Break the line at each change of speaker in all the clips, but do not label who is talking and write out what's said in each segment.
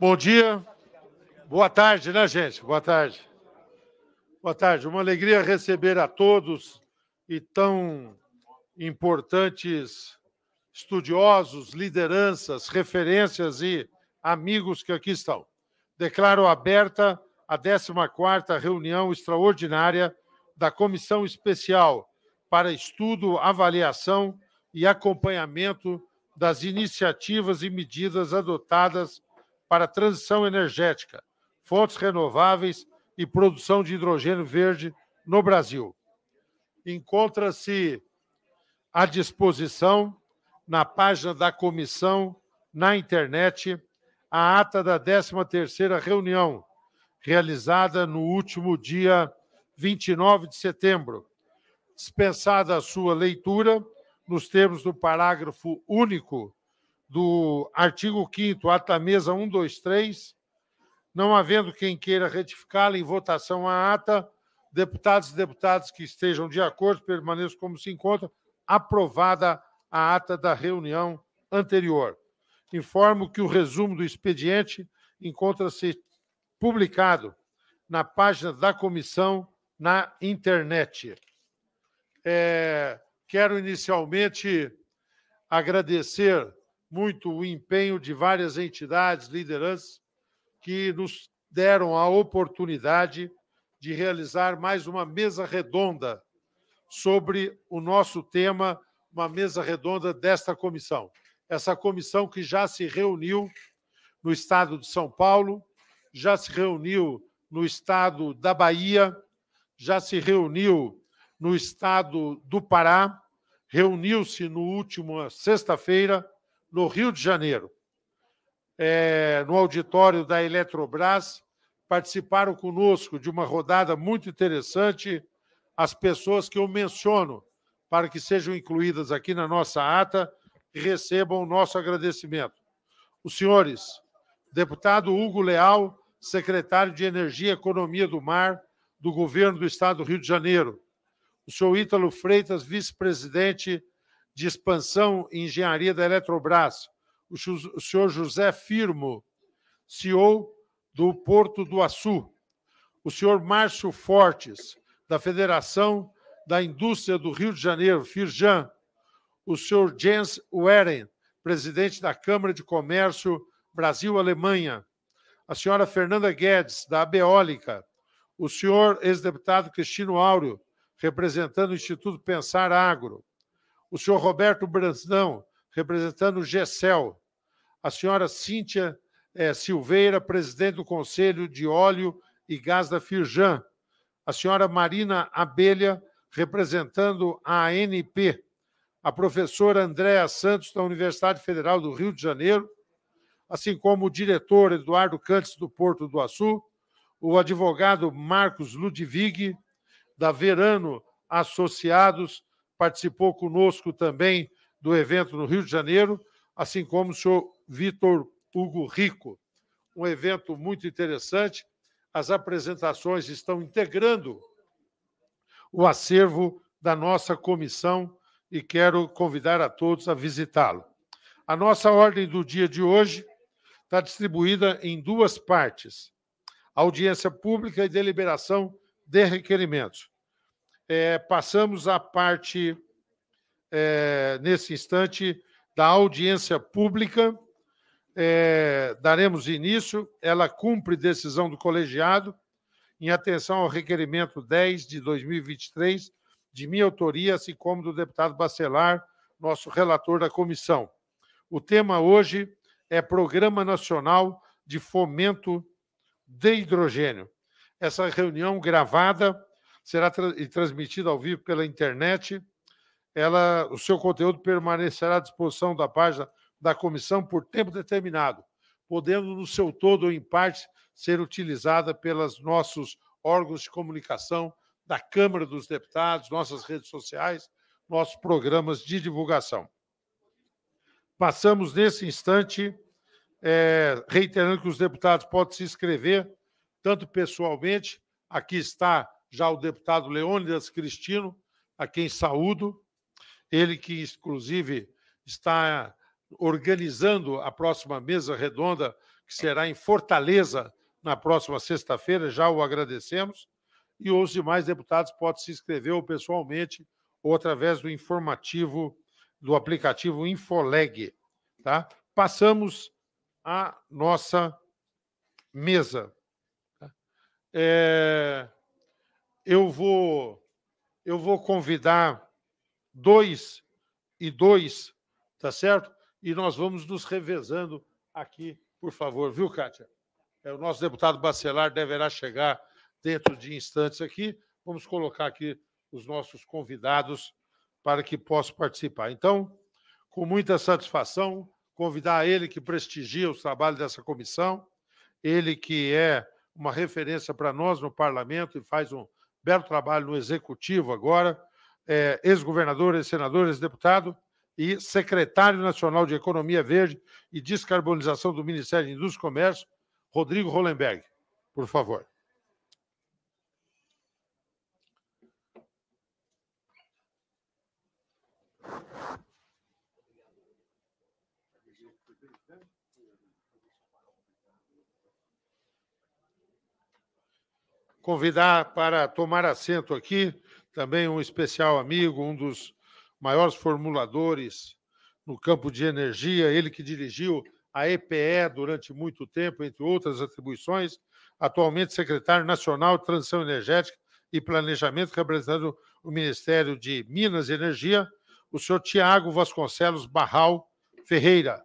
Bom dia. Boa tarde, né, gente? Boa tarde. Boa tarde. Uma alegria receber a todos e tão importantes estudiosos, lideranças, referências e amigos que aqui estão. Declaro aberta a 14ª reunião extraordinária da Comissão Especial para Estudo, Avaliação e Acompanhamento das Iniciativas e Medidas adotadas para a transição energética, fontes renováveis e produção de hidrogênio verde no Brasil. Encontra-se à disposição na página da comissão, na internet, a ata da 13ª reunião, realizada no último dia 29 de setembro. Dispensada a sua leitura, nos termos do parágrafo único do artigo 5 ata mesa 123, não havendo quem queira retificá-la em votação a ata, deputados e deputadas que estejam de acordo permaneçam como se encontra aprovada a ata da reunião anterior. Informo que o resumo do expediente encontra-se publicado na página da comissão na internet. É, quero inicialmente agradecer muito o empenho de várias entidades, lideranças, que nos deram a oportunidade de realizar mais uma mesa redonda sobre o nosso tema, uma mesa redonda desta comissão. Essa comissão que já se reuniu no estado de São Paulo, já se reuniu no estado da Bahia, já se reuniu no estado do Pará, reuniu-se no último sexta-feira no Rio de Janeiro, é, no auditório da Eletrobras, participaram conosco de uma rodada muito interessante. As pessoas que eu menciono para que sejam incluídas aqui na nossa ata recebam o nosso agradecimento. Os senhores, deputado Hugo Leal, secretário de Energia e Economia do Mar do governo do Estado do Rio de Janeiro. O senhor Ítalo Freitas, vice-presidente de Expansão e Engenharia da Eletrobras, o senhor José Firmo, CEO do Porto do Açu, o senhor Márcio Fortes, da Federação da Indústria do Rio de Janeiro, Firjan, o senhor Jens Weren, presidente da Câmara de Comércio Brasil-Alemanha, a senhora Fernanda Guedes, da Abeólica, o senhor ex-deputado Cristino Áureo, representando o Instituto Pensar Agro, o senhor Roberto Brandão, representando o GESEL, a senhora Cíntia eh, Silveira, presidente do Conselho de Óleo e Gás da Firjan, a senhora Marina Abelha, representando a ANP, a professora Andréa Santos, da Universidade Federal do Rio de Janeiro, assim como o diretor Eduardo Cantes, do Porto do Açu, o advogado Marcos Ludwig, da Verano Associados, participou conosco também do evento no Rio de Janeiro, assim como o senhor Vitor Hugo Rico. Um evento muito interessante. As apresentações estão integrando o acervo da nossa comissão e quero convidar a todos a visitá-lo. A nossa ordem do dia de hoje está distribuída em duas partes: audiência pública e deliberação de requerimentos. É, passamos a parte, é, nesse instante, da audiência pública. É, daremos início. Ela cumpre decisão do colegiado em atenção ao requerimento 10 de 2023, de minha autoria, assim como do deputado Bacelar, nosso relator da comissão. O tema hoje é Programa Nacional de Fomento de Hidrogênio. Essa reunião gravada será tra transmitida ao vivo pela internet. Ela, o seu conteúdo permanecerá à disposição da página da comissão por tempo determinado, podendo no seu todo ou em parte ser utilizada pelos nossos órgãos de comunicação da Câmara dos Deputados, nossas redes sociais, nossos programas de divulgação. Passamos nesse instante, é, reiterando que os deputados podem se inscrever, tanto pessoalmente, aqui está já o deputado Leônidas Cristino, a quem saúdo, ele que, inclusive, está organizando a próxima mesa redonda, que será em Fortaleza na próxima sexta-feira, já o agradecemos. E os demais deputados podem se inscrever ou pessoalmente ou através do informativo do aplicativo Infoleg, tá? Passamos à nossa mesa. Tá? É eu vou eu vou convidar dois e dois, tá certo? E nós vamos nos revezando aqui, por favor, viu, Kátia? É, o nosso deputado Bacelar deverá chegar dentro de instantes aqui. Vamos colocar aqui os nossos convidados para que possam participar. Então, com muita satisfação, convidar ele que prestigia os trabalhos dessa comissão, ele que é uma referência para nós no parlamento e faz um belo trabalho no Executivo agora, é, ex-governador, ex-senador, ex-deputado e secretário nacional de Economia Verde e Descarbonização do Ministério da Indústria e Comércio, Rodrigo Hollenberg. Por favor. convidar para tomar assento aqui também um especial amigo, um dos maiores formuladores no campo de energia, ele que dirigiu a EPE durante muito tempo, entre outras atribuições, atualmente secretário nacional de Transição Energética e Planejamento, representando o Ministério de Minas e Energia, o senhor Tiago Vasconcelos Barral Ferreira.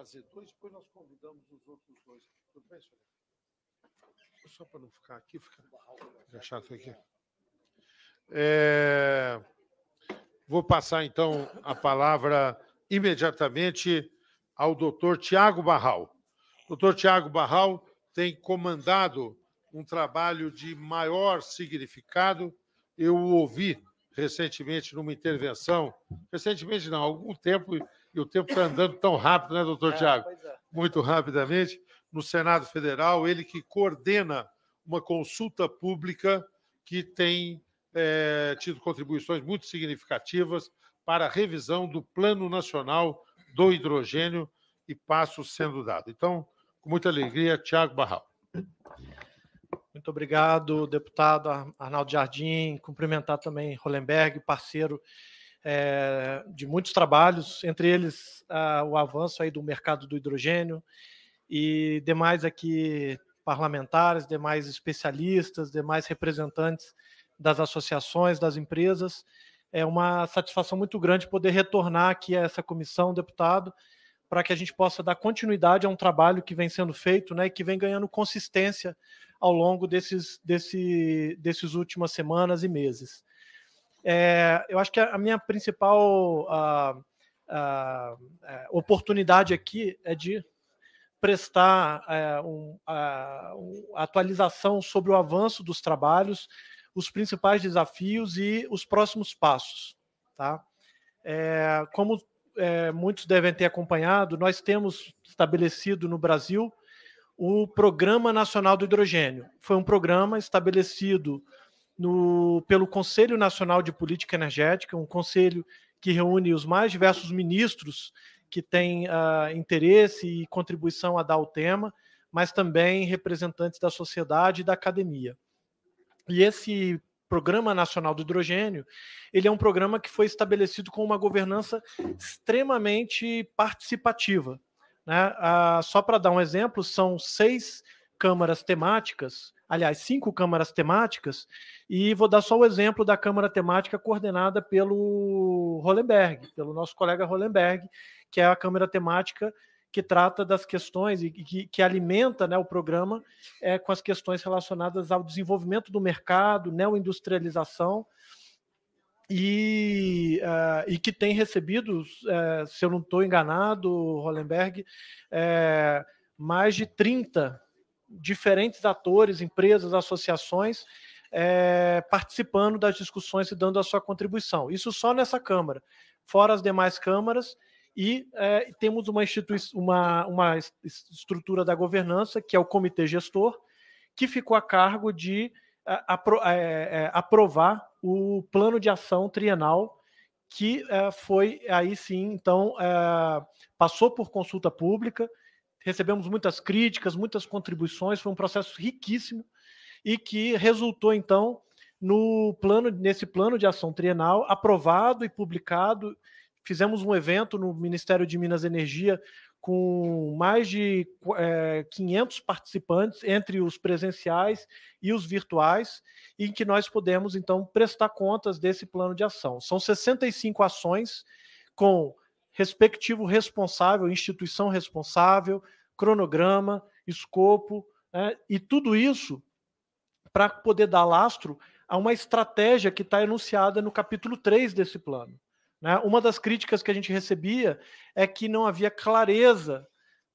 fazer dois, depois nós convidamos os outros dois. Tudo bem, senhor? Só para não ficar aqui, fica, fica chato aqui. É... Vou passar, então, a palavra imediatamente ao doutor Tiago Barral. doutor Tiago Barral tem comandado um trabalho de maior significado. Eu o ouvi recentemente numa intervenção, recentemente não, há algum tempo, e o tempo está andando tão rápido, né, doutor é, Tiago? É. Muito rapidamente, no Senado Federal, ele que coordena uma consulta pública que tem é, tido contribuições muito significativas para a revisão do Plano Nacional do Hidrogênio e passos sendo dados. Então, com muita alegria, Tiago Barral.
Muito obrigado, deputado Arnaldo Jardim. Cumprimentar também Rolenberg, parceiro é, de muitos trabalhos, entre eles o avanço aí do mercado do hidrogênio e demais aqui parlamentares, demais especialistas, demais representantes das associações, das empresas. É uma satisfação muito grande poder retornar aqui a essa comissão, deputado, para que a gente possa dar continuidade a um trabalho que vem sendo feito né, e que vem ganhando consistência ao longo desses, desse, desses últimas semanas e meses é, eu acho que a minha principal ah, ah, é, oportunidade aqui é de prestar é, um, atualização sobre o avanço dos trabalhos, os principais desafios e os próximos passos. Tá? É, como é, muitos devem ter acompanhado, nós temos estabelecido no Brasil o Programa Nacional do Hidrogênio. Foi um programa estabelecido no, pelo Conselho Nacional de Política Energética, um conselho que reúne os mais diversos ministros que têm uh, interesse e contribuição a dar ao tema, mas também representantes da sociedade e da academia. E esse Programa Nacional do Hidrogênio, ele é um programa que foi estabelecido com uma governança extremamente participativa. Né? Ah, só para dar um exemplo, são seis câmaras temáticas aliás, cinco câmaras temáticas, e vou dar só o exemplo da câmara temática coordenada pelo Hollenberg, pelo nosso colega Hollenberg, que é a câmara temática que trata das questões e que, que alimenta né, o programa é, com as questões relacionadas ao desenvolvimento do mercado, neoindustrialização, e, uh, e que tem recebido, uh, se eu não estou enganado, Hollenberg, uh, mais de 30 diferentes atores, empresas, associações é, participando das discussões e dando a sua contribuição. Isso só nessa Câmara, fora as demais câmaras. E é, temos uma, uma, uma estrutura da governança, que é o comitê gestor, que ficou a cargo de é, é, é, aprovar o plano de ação trienal que é, foi aí sim, então é, passou por consulta pública recebemos muitas críticas, muitas contribuições, foi um processo riquíssimo e que resultou então no plano nesse plano de ação trienal aprovado e publicado. Fizemos um evento no Ministério de Minas e Energia com mais de é, 500 participantes entre os presenciais e os virtuais, em que nós podemos então prestar contas desse plano de ação. São 65 ações com respectivo responsável, instituição responsável, cronograma, escopo, né? e tudo isso para poder dar lastro a uma estratégia que está enunciada no capítulo 3 desse plano. Né? Uma das críticas que a gente recebia é que não havia clareza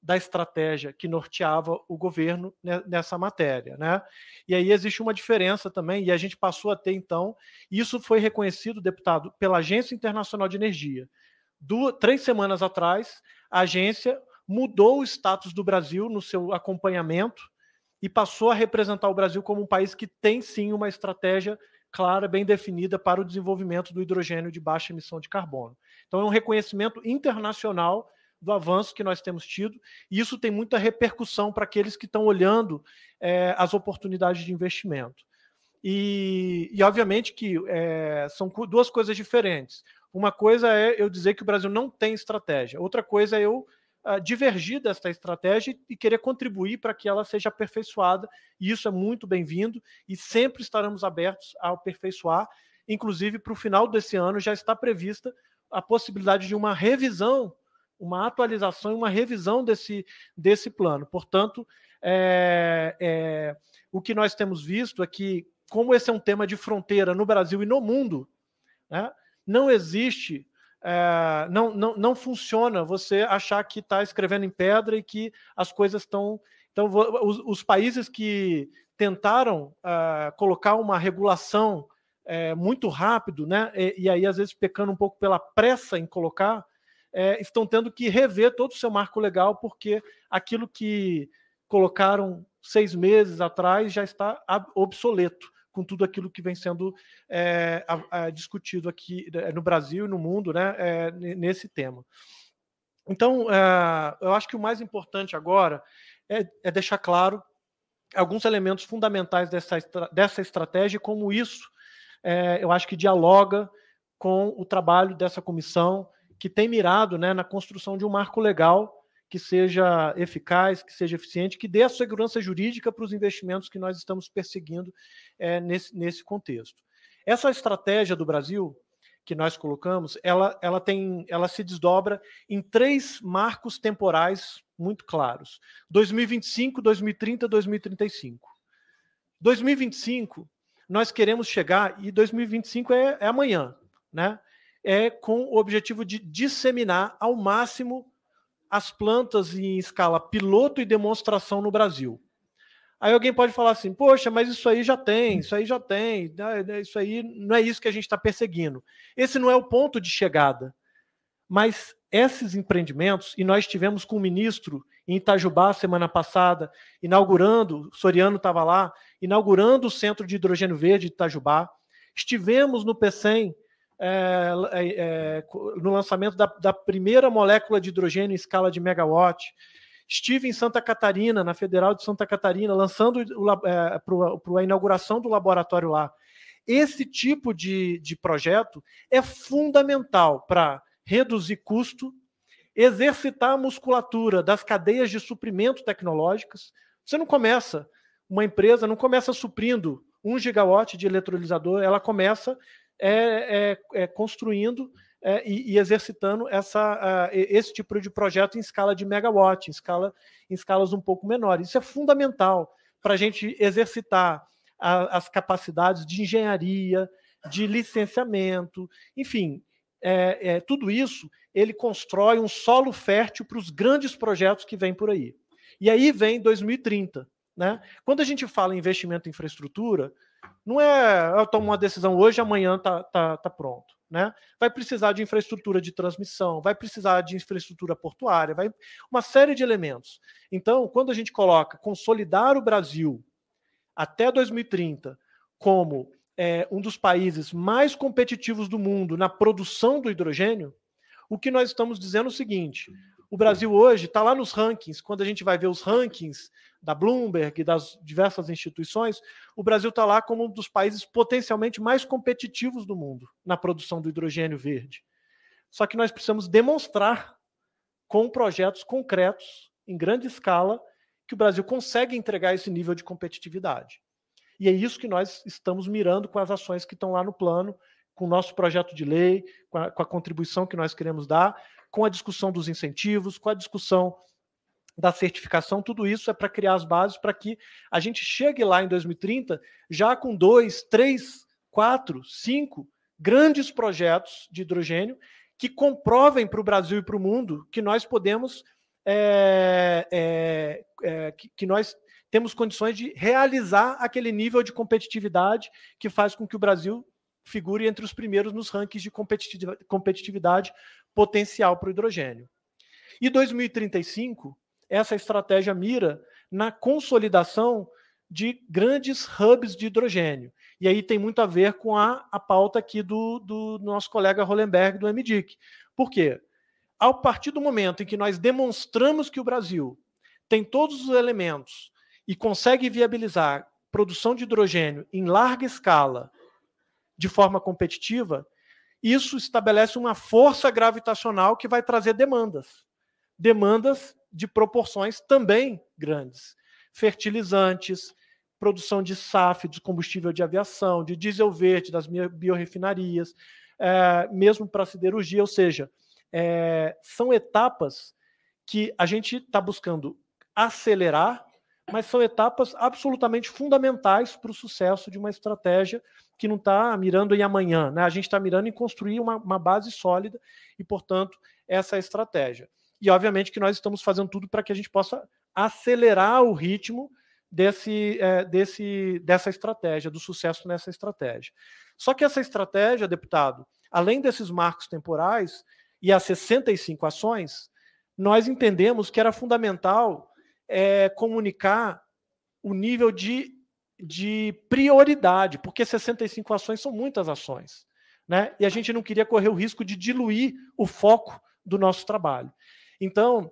da estratégia que norteava o governo nessa matéria. Né? E aí existe uma diferença também, e a gente passou a ter, então, isso foi reconhecido, deputado, pela Agência Internacional de Energia duas, três semanas atrás, a agência mudou o status do Brasil no seu acompanhamento e passou a representar o Brasil como um país que tem sim uma estratégia clara, bem definida para o desenvolvimento do hidrogênio de baixa emissão de carbono. Então, é um reconhecimento internacional do avanço que nós temos tido, e isso tem muita repercussão para aqueles que estão olhando é, as oportunidades de investimento. E, e obviamente que é, são duas coisas diferentes. Uma coisa é eu dizer que o Brasil não tem estratégia, outra coisa é eu uh, divergir desta estratégia e querer contribuir para que ela seja aperfeiçoada, e isso é muito bem-vindo, e sempre estaremos abertos a aperfeiçoar. Inclusive, para o final desse ano já está prevista a possibilidade de uma revisão, uma atualização e uma revisão desse, desse plano. Portanto, é, é, o que nós temos visto é que, como esse é um tema de fronteira no Brasil e no mundo, né, não existe, é, não, não, não funciona você achar que está escrevendo em pedra e que as coisas estão. Então, os, os, países que tentaram é, colocar uma regulação é, muito rápido, né? E, e, aí às vezes pecando um pouco pela pressa em colocar, é, estão tendo que rever todo o seu marco legal porque aquilo que colocaram seis meses atrás já está obsoleto com tudo aquilo que vem sendo é, a, a, discutido aqui né, no Brasil e no mundo né, é, nesse tema. Então, é, eu acho que o mais importante agora é, é deixar claro alguns elementos fundamentais dessa, dessa estratégia e como isso eu acho que dialoga com o trabalho dessa comissão que tem mirado né, na construção de um marco legal que seja eficaz, que seja eficiente, que dê a segurança jurídica para os investimentos que nós estamos perseguindo é, nesse, nesse contexto. Essa estratégia do Brasil que nós colocamos, ela, ela tem, ela se desdobra em três marcos temporais muito claros: 2025, 2030, 2035. 2025 nós queremos chegar e 2025 é, é amanhã, né? É com o objetivo de disseminar ao máximo as plantas em escala piloto e demonstração no Brasil. Aí alguém pode falar assim: poxa, mas isso aí já tem, isso aí já tem, né, né, isso aí não é isso que a gente está perseguindo. Esse não é o ponto de chegada. Mas esses empreendimentos, e nós tivemos com o ministro em Itajubá semana passada, inaugurando, Soriano estava lá, inaugurando o Centro de Hidrogênio Verde de Itajubá. Estivemos no PECEM é, é, é no lançamento da, da, primeira molécula de hidrogênio em escala de megawatt. Estive em Santa Catarina, na Federal de Santa Catarina, lançando é, para a inauguração do laboratório lá. Esse tipo de, de projeto é fundamental para reduzir custo, exercitar a musculatura das cadeias de suprimento tecnológicas. Você não começa, uma empresa não começa suprindo um gigawatt de eletrolisador, ela começa é, é, é construindo é, e, e, exercitando essa, esse tipo de projeto em escala de megawatt, em, escala, em escalas um pouco menores. Isso é fundamental para a gente exercitar a, as capacidades de engenharia, de licenciamento, enfim, é, é, tudo isso ele constrói um solo fértil para os grandes projetos que vêm por aí. E aí vem 2030. Né? Quando a gente fala em investimento em infraestrutura, não é ah, eu tomo uma decisão hoje, amanhã tá, tá, tá pronto. Né? Vai precisar de infraestrutura de transmissão, vai precisar de infraestrutura portuária, vai uma série de elementos. Então, quando a gente coloca consolidar o Brasil até 2030 como é, um dos países mais competitivos do mundo na produção do hidrogênio, o que nós estamos dizendo é o seguinte: o Brasil hoje está lá nos rankings, quando a gente vai ver os rankings da Bloomberg, das diversas instituições, o Brasil está lá como um dos países potencialmente mais competitivos do mundo na produção do hidrogênio verde. Só que nós precisamos demonstrar com projetos concretos, em grande escala, que o Brasil consegue entregar esse nível de competitividade. E é isso que nós estamos mirando com as ações que estão lá no plano, com o nosso projeto de lei, com a, com a contribuição que nós queremos dar, com a discussão dos incentivos, com a discussão da certificação, tudo isso é para criar as bases para que a gente chegue lá em 2030 já com dois, três, quatro, cinco grandes projetos de hidrogênio que comprovem para o Brasil e para o mundo que nós podemos, é, é, é, que, que nós temos condições de realizar aquele nível de competitividade que faz com que o Brasil figure entre os primeiros nos rankings de competitividade potencial para o hidrogênio. E 2035 essa estratégia mira na consolidação de grandes hubs de hidrogênio. E aí tem muito a ver com a, a pauta aqui do, do nosso colega Hollenberg, do MDIC. Por quê? A partir do momento em que nós demonstramos que o Brasil tem todos os elementos e consegue viabilizar produção de hidrogênio em larga escala, de forma competitiva, isso estabelece uma força gravitacional que vai trazer demandas. Demandas de proporções também grandes. Fertilizantes, produção de SAF, de combustível de aviação, de diesel verde, das biorefinarias, é, mesmo para siderurgia, ou seja, é, são etapas que a gente está buscando acelerar, mas são etapas absolutamente fundamentais para o sucesso de uma estratégia que não está mirando em amanhã, né? a gente está mirando em construir uma, uma base sólida e, portanto, essa é a estratégia. E obviamente que nós estamos fazendo tudo para que a gente possa acelerar o ritmo desse, é, desse, dessa estratégia, do sucesso nessa estratégia. Só que essa estratégia, deputado, além desses marcos temporais e as 65 ações, nós entendemos que era fundamental é, comunicar o nível de, de prioridade, porque 65 ações são muitas ações. Né? E a gente não queria correr o risco de diluir o foco do nosso trabalho. Então,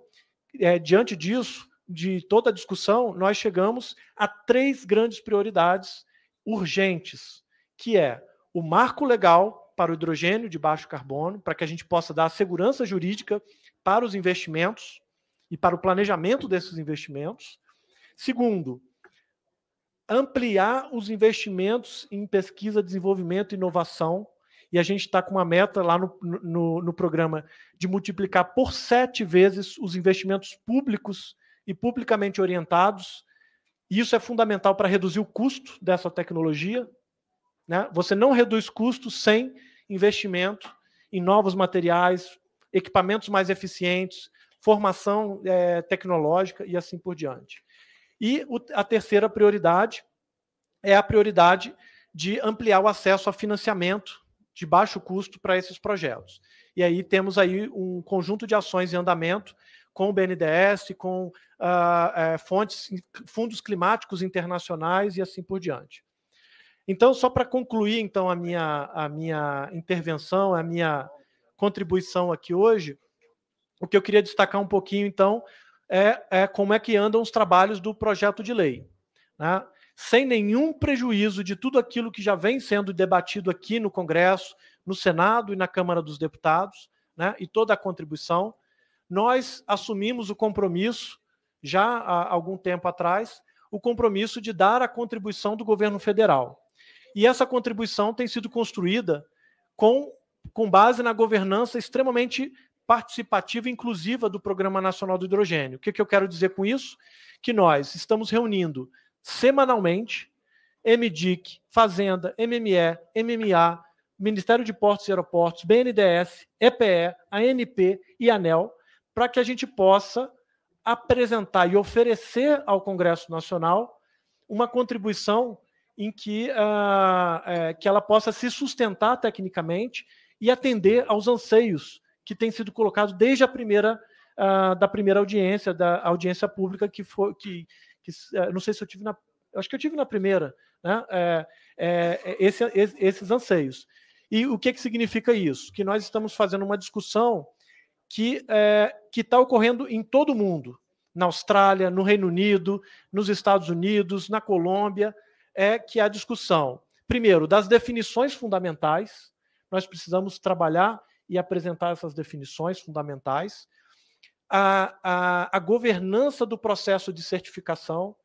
é, diante disso, de toda a discussão, nós chegamos a três grandes prioridades urgentes, que é o marco legal para o hidrogênio de baixo carbono, para que a gente possa dar segurança jurídica para os investimentos e para o planejamento desses investimentos. Segundo, ampliar os investimentos em pesquisa, desenvolvimento e inovação e a gente está com uma meta lá no, no, no, programa de multiplicar por sete vezes os investimentos públicos e publicamente orientados. E isso é fundamental para reduzir o custo dessa tecnologia. Né? Você não reduz custo sem investimento em novos materiais, equipamentos mais eficientes, formação é, tecnológica e assim por diante. E o, a terceira prioridade é a prioridade de ampliar o acesso a financiamento de baixo custo para esses projetos. E aí temos aí um conjunto de ações em andamento com o BNDES, com uh, fontes, fundos climáticos internacionais e assim por diante. Então, só para concluir então a minha, a minha intervenção, a minha contribuição aqui hoje, o que eu queria destacar um pouquinho então é, é como é que andam os trabalhos do projeto de lei. Né? sem nenhum prejuízo de tudo aquilo que já vem sendo debatido aqui no Congresso, no Senado e na Câmara dos Deputados, né, e toda a contribuição. Nós assumimos o compromisso, já há algum tempo atrás, o compromisso de dar a contribuição do governo federal. E essa contribuição tem sido construída com, com base na governança extremamente participativa e inclusiva do Programa Nacional do Hidrogênio. O que, que eu quero dizer com isso? Que nós estamos reunindo semanalmente, MDIC, Fazenda, MME, MMA, Ministério de Portos e Aeroportos, BNDES, EPE, ANP e ANEL, para que a gente possa apresentar e oferecer ao Congresso Nacional uma contribuição em que, uh, é, que ela possa se sustentar tecnicamente e atender aos anseios que têm sido colocados desde a primeira uh, da primeira audiência da audiência pública que foi que, que eh, não sei se eu tive na. Acho que eu tive na primeira, né? É, é, é esse, esses anseios. E o que, que significa isso? Que nós estamos fazendo uma discussão que é, está ocorrendo em todo o mundo, na Austrália, no Reino Unido, nos Estados Unidos, na Colômbia, é que a discussão, primeiro, das definições fundamentais, nós precisamos trabalhar e apresentar essas definições fundamentais, a, a, a governança do processo de certificação.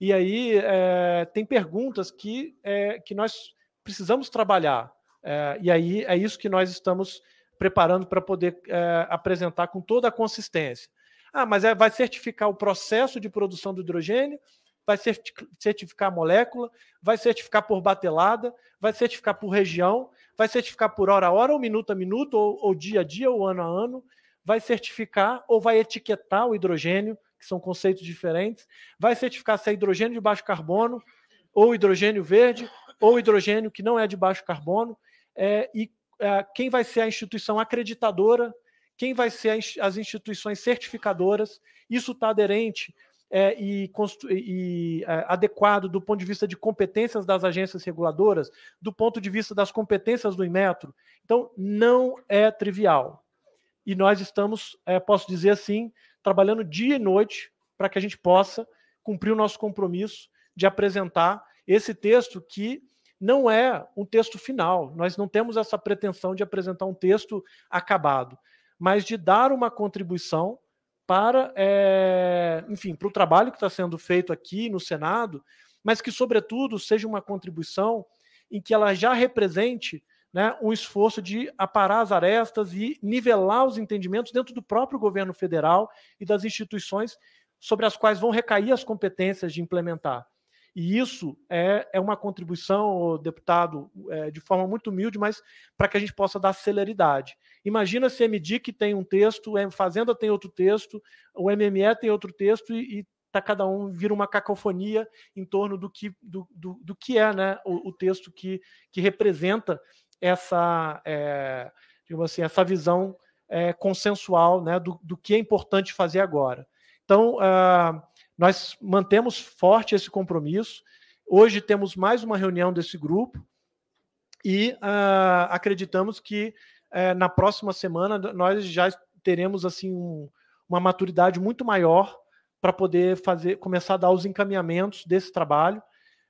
E aí é, tem perguntas que, é, que nós precisamos trabalhar. É, e aí é isso que nós estamos preparando para poder é, apresentar com toda a consistência. Ah, mas é, vai certificar o processo de produção do hidrogênio, vai certificar a molécula, vai certificar por batelada, vai certificar por região, vai certificar por hora a hora, ou minuto a minuto, ou, ou dia a dia, ou ano a ano, vai certificar ou vai etiquetar o hidrogênio, que são conceitos diferentes, vai certificar se é hidrogênio de baixo carbono, ou hidrogênio verde, ou hidrogênio que não é de baixo carbono, é, e é, quem vai ser a instituição acreditadora, quem vai ser as instituições certificadoras, isso está aderente é, e, e é, adequado do ponto de vista de competências das agências reguladoras, do ponto de vista das competências do Inmetro. Então, não é trivial e nós estamos, é, posso dizer assim, trabalhando dia e noite para que a gente possa cumprir o nosso compromisso de apresentar esse texto que não é um texto final. Nós não temos essa pretensão de apresentar um texto acabado, mas de dar uma contribuição para, é, enfim, para o trabalho que está sendo feito aqui no Senado, mas que, sobretudo, seja uma contribuição em que ela já represente né, um esforço de aparar as arestas e nivelar os entendimentos dentro do próprio governo federal e das instituições sobre as quais vão recair as competências de implementar. E isso é, é uma contribuição, deputado, é, de forma muito humilde, mas para que a gente possa dar celeridade. Imagina se a MDIC tem um texto, a é, Fazenda tem outro texto, o MME tem outro texto e, e tá cada um vira uma cacofonia em torno do que, do, do, do que é né, o, o texto que, que representa essa, é, digamos assim, essa visão é, consensual né, do, do, que é importante fazer agora. Então, uh, nós mantemos forte esse compromisso. Hoje temos mais uma reunião desse grupo e uh, acreditamos que uh, na próxima semana nós já teremos assim um, uma maturidade muito maior para poder fazer, começar a dar os encaminhamentos desse trabalho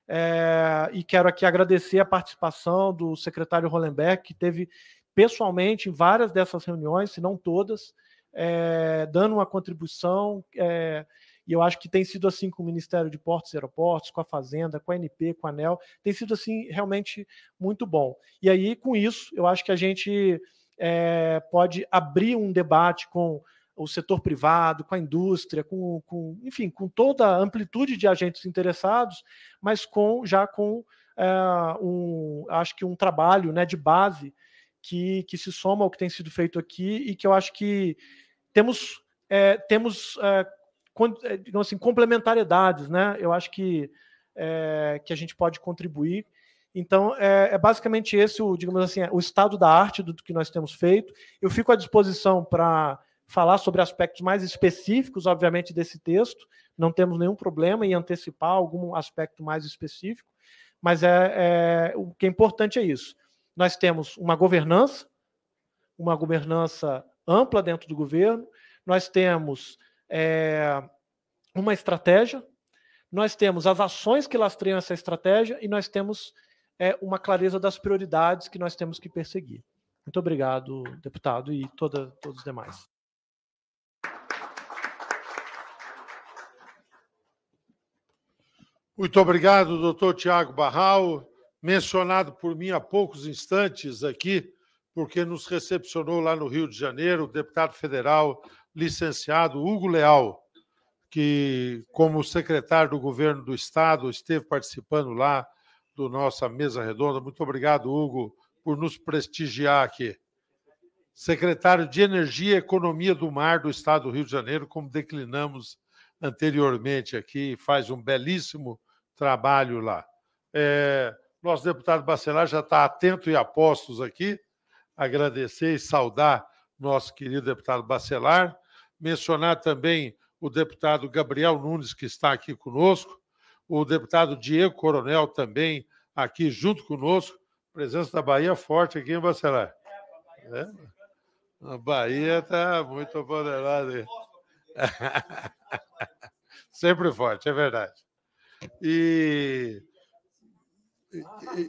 é, e quero aqui agradecer a participação do secretário Hollenberg, que teve pessoalmente em várias dessas reuniões, se não todas, é, dando uma contribuição. É, e eu acho que tem sido assim com o Ministério de Portos e Aeroportos, com a Fazenda, com a NP, com a ANEL, tem sido assim realmente muito bom. E aí, com isso, eu acho que a gente é, pode abrir um debate com o setor privado, com a indústria, com, com enfim, com toda a amplitude de agentes interessados, mas com já com é, um, acho que um trabalho né, de base que, que se soma ao que tem sido feito aqui e que eu acho que temos é, temos é, digamos assim complementariedades, né? Eu acho que que a gente pode contribuir então, é, é, basicamente esse o, digamos assim, é, o estado da arte do, do que nós temos feito. Eu fico à disposição para falar sobre aspectos mais específicos, obviamente, desse texto. Não temos nenhum problema em antecipar algum aspecto mais específico, mas é, é o que é importante é isso. Nós temos uma governança, uma governança ampla dentro do governo, nós temos é, uma estratégia, nós temos as ações que lastreiam essa estratégia e nós temos é, uma clareza das prioridades que nós temos que perseguir. Muito obrigado, deputado, e toda, todos os demais.
Muito obrigado, doutor Tiago Barral, mencionado por mim há poucos instantes aqui, porque nos recepcionou lá no Rio de Janeiro o deputado federal licenciado Hugo Leal, que, como secretário do governo do Estado, esteve participando lá do nossa mesa redonda. Muito obrigado, Hugo, por nos prestigiar aqui. Secretário de Energia e Economia do Mar do Estado do Rio de Janeiro, como declinamos anteriormente aqui, faz um belíssimo trabalho lá. É, nosso deputado Bacelar já está atento e a postos aqui. Agradecer e saudar nosso querido deputado Bacelar. Mencionar também o deputado Gabriel Nunes, que está aqui conosco. O deputado Diego Coronel também aqui junto conosco. Presença da Bahia forte aqui em Bacelar. É, a Bahia está muito é apoderada. Né? Sempre forte, é verdade. E, e,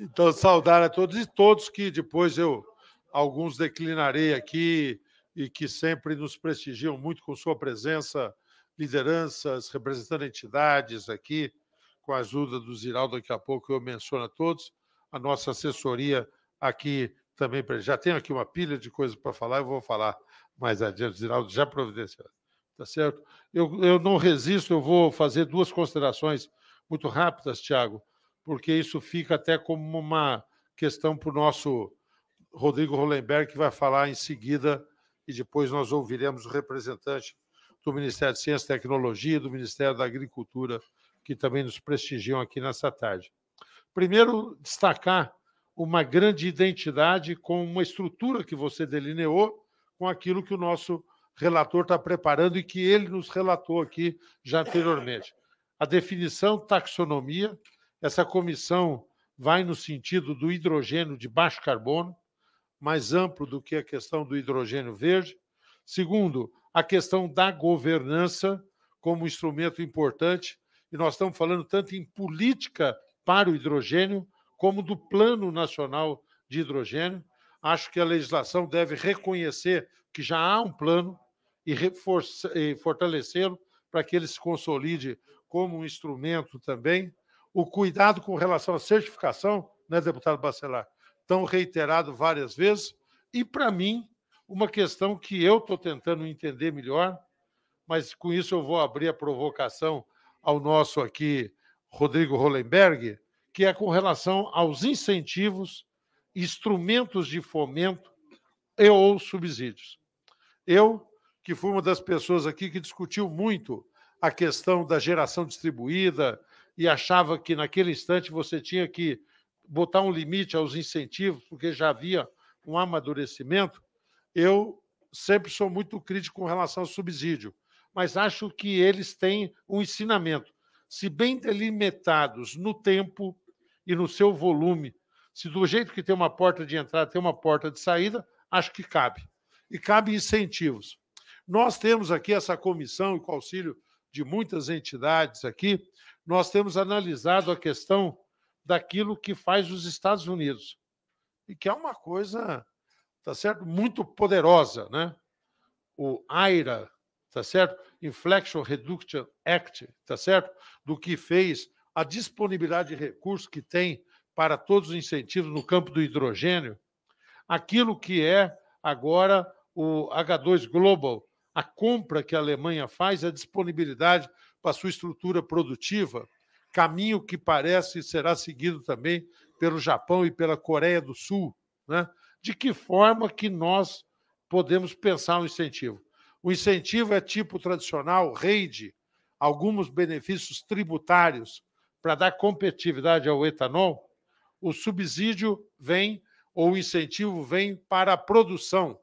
então, saudar a todos e todos que depois eu, alguns declinarei aqui e que sempre nos prestigiam muito com sua presença, lideranças, representando entidades aqui, com a ajuda do Ziraldo, daqui a pouco eu menciono a todos, a nossa assessoria aqui também. Já tenho aqui uma pilha de coisas para falar, eu vou falar mais adiante, Ziraldo já providenciou. Tá certo? Eu, eu não resisto, eu vou fazer duas considerações muito rápidas, Tiago, porque isso fica até como uma questão para o nosso Rodrigo Hollenberg, que vai falar em seguida, e depois nós ouviremos o representante do Ministério de Ciência e Tecnologia, do Ministério da Agricultura, que também nos prestigiam aqui nessa tarde. Primeiro, destacar uma grande identidade com uma estrutura que você delineou com aquilo que o nosso relator está preparando e que ele nos relatou aqui já anteriormente. A definição taxonomia, essa comissão vai no sentido do hidrogênio de baixo carbono, mais amplo do que a questão do hidrogênio verde. Segundo, a questão da governança como instrumento importante, e nós estamos falando tanto em política para o hidrogênio, como do Plano Nacional de Hidrogênio. Acho que a legislação deve reconhecer que já há um plano, e, e fortalecê-lo para que ele se consolide como um instrumento também. O cuidado com relação à certificação, né, deputado Bacelar, tão reiterado várias vezes. E, para mim, uma questão que eu estou tentando entender melhor, mas com isso eu vou abrir a provocação ao nosso aqui Rodrigo Hollenberg, que é com relação aos incentivos, instrumentos de fomento e ou subsídios. Eu que foi uma das pessoas aqui que discutiu muito a questão da geração distribuída e achava que naquele instante você tinha que botar um limite aos incentivos, porque já havia um amadurecimento. Eu sempre sou muito crítico com relação ao subsídio, mas acho que eles têm um ensinamento. Se bem delimitados no tempo e no seu volume, se do jeito que tem uma porta de entrada, tem uma porta de saída, acho que cabe. E cabe incentivos. Nós temos aqui essa comissão e com auxílio de muitas entidades aqui, nós temos analisado a questão daquilo que faz os Estados Unidos e que é uma coisa, tá certo, muito poderosa, né? O AIRA, tá certo? Inflection Reduction Act, tá certo? Do que fez a disponibilidade de recursos que tem para todos os incentivos no campo do hidrogênio, aquilo que é agora o H2 Global, a compra que a Alemanha faz, a disponibilidade para sua estrutura produtiva, caminho que parece será seguido também pelo Japão e pela Coreia do Sul, né? De que forma que nós podemos pensar um incentivo? O incentivo é tipo tradicional, rede, alguns benefícios tributários para dar competitividade ao etanol. O subsídio vem ou o incentivo vem para a produção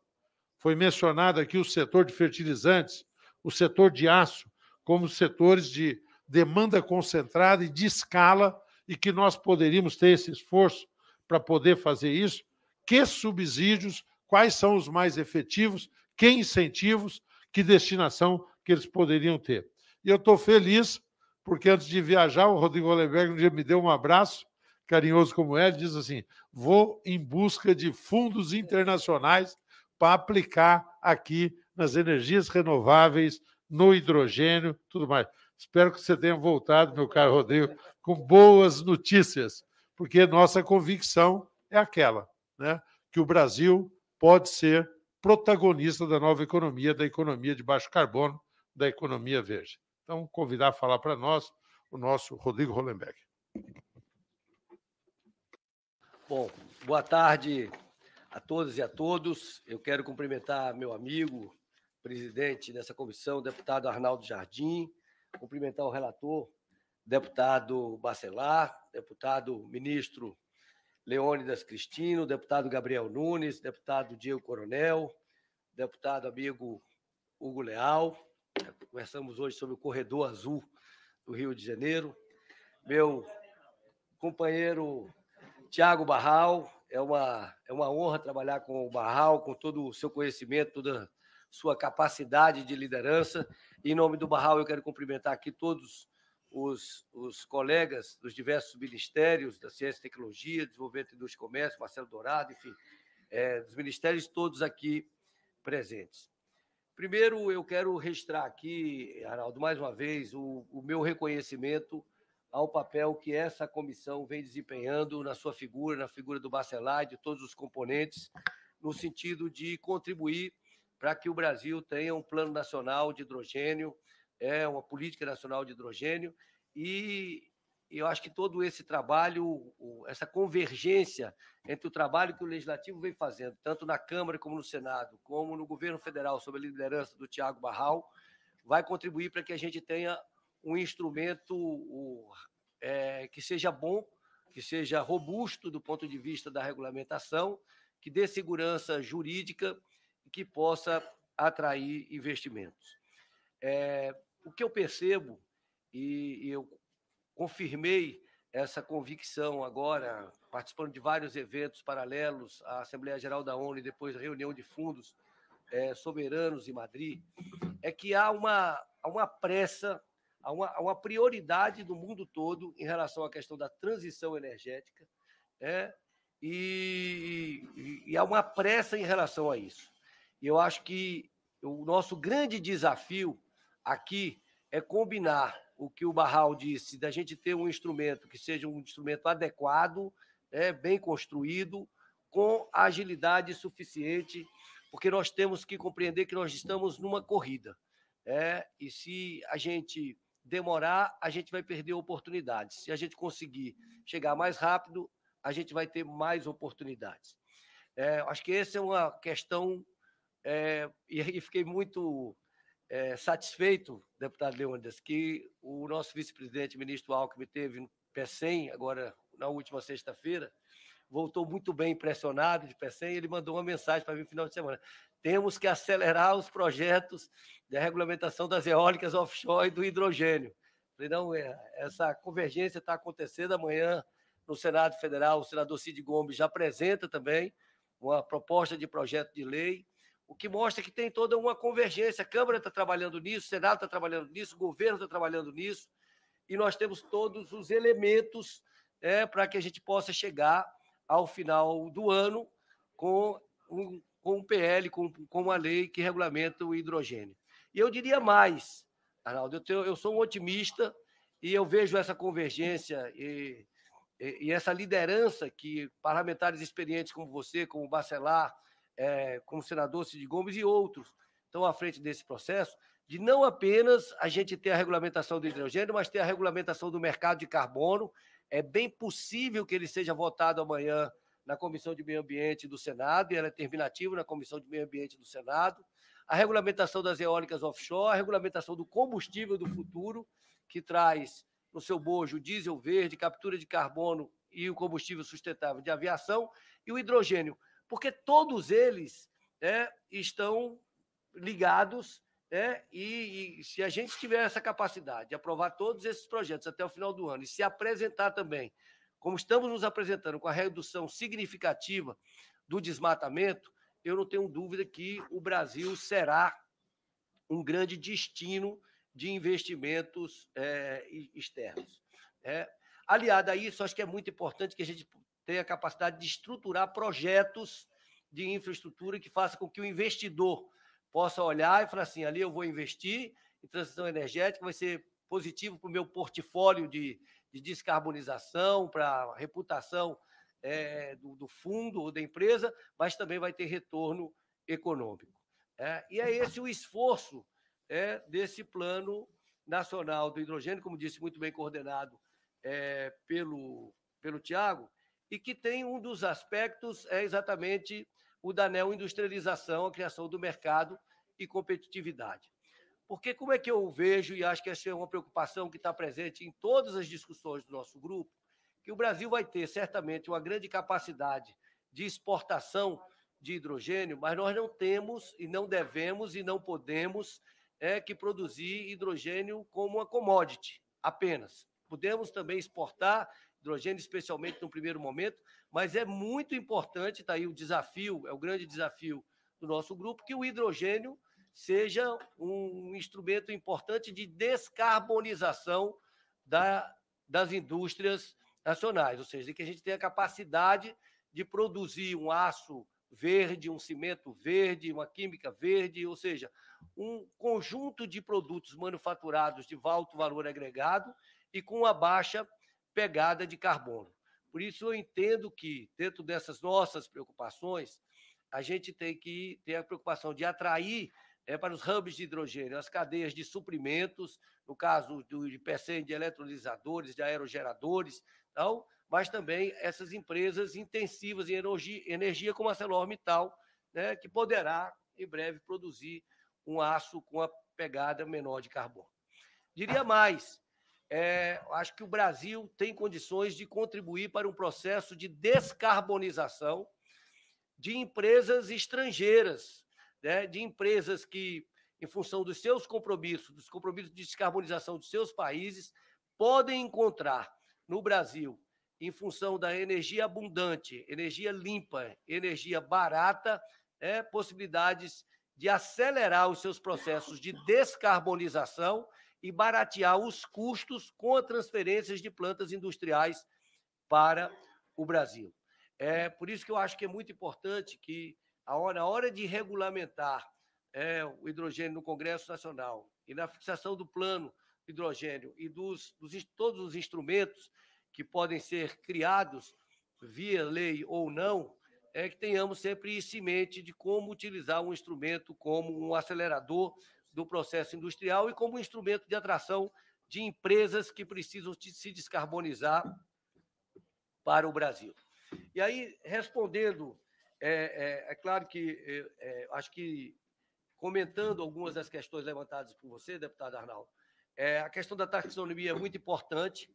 foi mencionado aqui o setor de fertilizantes, o setor de aço, como setores de demanda concentrada e de escala, e que nós poderíamos ter esse esforço para poder fazer isso. Que subsídios, quais são os mais efetivos, que incentivos, que destinação que eles poderiam ter. E eu estou feliz, porque antes de viajar, o Rodrigo Oleberg um dia me deu um abraço, carinhoso como é, diz assim: vou em busca de fundos internacionais para aplicar aqui nas energias renováveis, no hidrogênio, tudo mais. Espero que você tenha voltado, meu caro Rodrigo, com boas notícias, porque nossa convicção é aquela, né? que o Brasil pode ser protagonista da nova economia, da economia de baixo carbono, da economia verde. Então, convidar a falar para nós o nosso Rodrigo Hollenberg.
Bom, boa tarde, a todas e a todos. Eu quero cumprimentar meu amigo, presidente dessa comissão, deputado Arnaldo Jardim, cumprimentar o relator, deputado Bacelar, deputado ministro Leônidas Cristino, deputado Gabriel Nunes, deputado Diego Coronel, deputado amigo Hugo Leal. Conversamos hoje sobre o Corredor Azul do Rio de Janeiro. Meu companheiro Tiago Barral, é uma, é uma honra trabalhar com o Barral, com todo o seu conhecimento, toda a sua capacidade de liderança. Em nome do Barral, eu quero cumprimentar aqui todos os, os colegas dos diversos ministérios da Ciência e Tecnologia, Desenvolvimento e Indústria e Comércio, Marcelo Dourado, enfim, é, dos ministérios todos aqui presentes. Primeiro, eu quero registrar aqui, Arnaldo, mais uma vez, o, o meu reconhecimento ao papel que essa comissão vem desempenhando na sua figura, na figura do Bacelar, de todos os componentes, no sentido de contribuir para que o Brasil tenha um plano nacional de hidrogênio, é uma política nacional de hidrogênio, e eu acho que todo esse trabalho, essa convergência entre o trabalho que o Legislativo vem fazendo, tanto na Câmara como no Senado, como no governo federal, sob a liderança do Tiago Barral, vai contribuir para que a gente tenha um instrumento é, que seja bom, que seja robusto do ponto de vista da regulamentação, que dê segurança jurídica e que possa atrair investimentos. É, o que eu percebo, e, e eu confirmei essa convicção agora, participando de vários eventos paralelos à Assembleia Geral da ONU e depois reunião de fundos é, soberanos em Madrid, é que há uma, uma pressa a uma, a uma prioridade do mundo todo em relação à questão da transição energética é e, e, e há uma pressa em relação a isso. E eu acho que o nosso grande desafio aqui é combinar o que o Barral disse, da gente ter um instrumento que seja um instrumento adequado, é bem construído, com agilidade suficiente, porque nós temos que compreender que nós estamos numa corrida. é E se a gente demorar, a gente vai perder oportunidades. Se a gente conseguir chegar mais rápido, a gente vai ter mais oportunidades. É, acho que essa é uma questão, é, e fiquei muito é, satisfeito, deputado Leônidas, que o nosso vice-presidente, ministro Alckmin, teve no P100 agora na última sexta-feira, voltou muito bem impressionado de e ele mandou uma mensagem para mim no final de semana temos que acelerar os projetos da regulamentação das eólicas offshore e do hidrogênio. Falei, não, é, essa convergência está acontecendo amanhã no Senado Federal. O senador Cid Gomes já apresenta também uma proposta de projeto de lei, o que mostra que tem toda uma convergência. A Câmara está trabalhando nisso, o Senado está trabalhando nisso, o governo está trabalhando nisso, e nós temos todos os elementos é, para que a gente possa chegar ao final do ano com um com o PL, com, com a lei que regulamenta o hidrogênio. E eu diria mais, Arnaldo, eu, tenho, eu sou um otimista e eu vejo essa convergência e, e, e essa liderança que parlamentares experientes como você, como Bacelar, é, como o senador Cid Gomes e outros estão à frente desse processo, de não apenas a gente ter a regulamentação do hidrogênio, mas ter a regulamentação do mercado de carbono. É bem possível que ele seja votado amanhã na Comissão de Meio Ambiente do Senado, e ela é terminativa na Comissão de Meio Ambiente do Senado, a regulamentação das eólicas offshore, a regulamentação do combustível do futuro, que traz no seu bojo diesel verde, captura de carbono e o combustível sustentável de aviação, e o hidrogênio, porque todos eles né, estão ligados é, e, e, se a gente tiver essa capacidade de aprovar todos esses projetos até o final do ano e se apresentar também como estamos nos apresentando com a redução significativa do desmatamento, eu não tenho dúvida que o Brasil será um grande destino de investimentos é, externos. É. Aliado a isso, acho que é muito importante que a gente tenha a capacidade de estruturar projetos de infraestrutura que faça com que o investidor possa olhar e falar assim: ali eu vou investir em transição energética, vai ser positivo para o meu portfólio de, de descarbonização, para a reputação é, do, do, fundo ou da empresa, mas também vai ter retorno econômico. É, e é esse o esforço é, desse plano nacional do hidrogênio, como disse, muito bem coordenado eh, pelo, pelo Tiago, e que tem um dos aspectos é exatamente o da neo-industrialização, a criação do mercado e competitividade. Porque como é que eu vejo, e acho que essa é uma preocupação que está presente em todas as discussões do nosso grupo, que o Brasil vai ter certamente uma grande capacidade de exportação de hidrogênio, mas nós não temos e não devemos e não podemos é que produzir hidrogênio como uma commodity apenas. Podemos também exportar hidrogênio, especialmente no primeiro momento, mas é muito importante, está aí o desafio, é o grande desafio do nosso grupo, que o hidrogênio seja um instrumento importante de descarbonização da, das indústrias nacionais, ou seja, de que a gente tenha capacidade de produzir um aço verde, um cimento verde, uma química verde, ou seja, um conjunto de produtos manufaturados de alto valor agregado e com uma baixa pegada de carbono. Por isso, eu entendo que, dentro dessas nossas preocupações, a gente tem que ter a preocupação de atrair é, para os hubs de hidrogênio, as cadeias de suprimentos, no caso do, de PCM, de eletrolisadores, de aerogeradores, tal, então, mas também essas empresas intensivas em energia, energia como a ArcelorMittal, né, que poderá, em breve, produzir um aço com a pegada menor de carbono. Diria mais, é, acho que o Brasil tem condições de contribuir para um processo de descarbonização de empresas estrangeiras né, de empresas que, em função dos seus compromissos, dos compromissos de descarbonização dos seus países, podem encontrar no Brasil, em função da energia abundante, energia limpa, energia barata, né, possibilidades de acelerar os seus processos de descarbonização e baratear os custos com transferências de plantas industriais para o Brasil. É por isso que eu acho que é muito importante que a hora, a hora de regulamentar é, o hidrogênio no Congresso Nacional e na fixação do plano hidrogênio e dos, dos todos os instrumentos que podem ser criados via lei ou não, é que tenhamos sempre isso em mente de como utilizar um instrumento como um acelerador do processo industrial e como um instrumento de atração de empresas que precisam de se descarbonizar para o Brasil. E aí, respondendo é, é, é claro que é, é, acho que comentando algumas das questões levantadas por você, deputado Arnaldo, é, a questão da taxonomia é muito importante.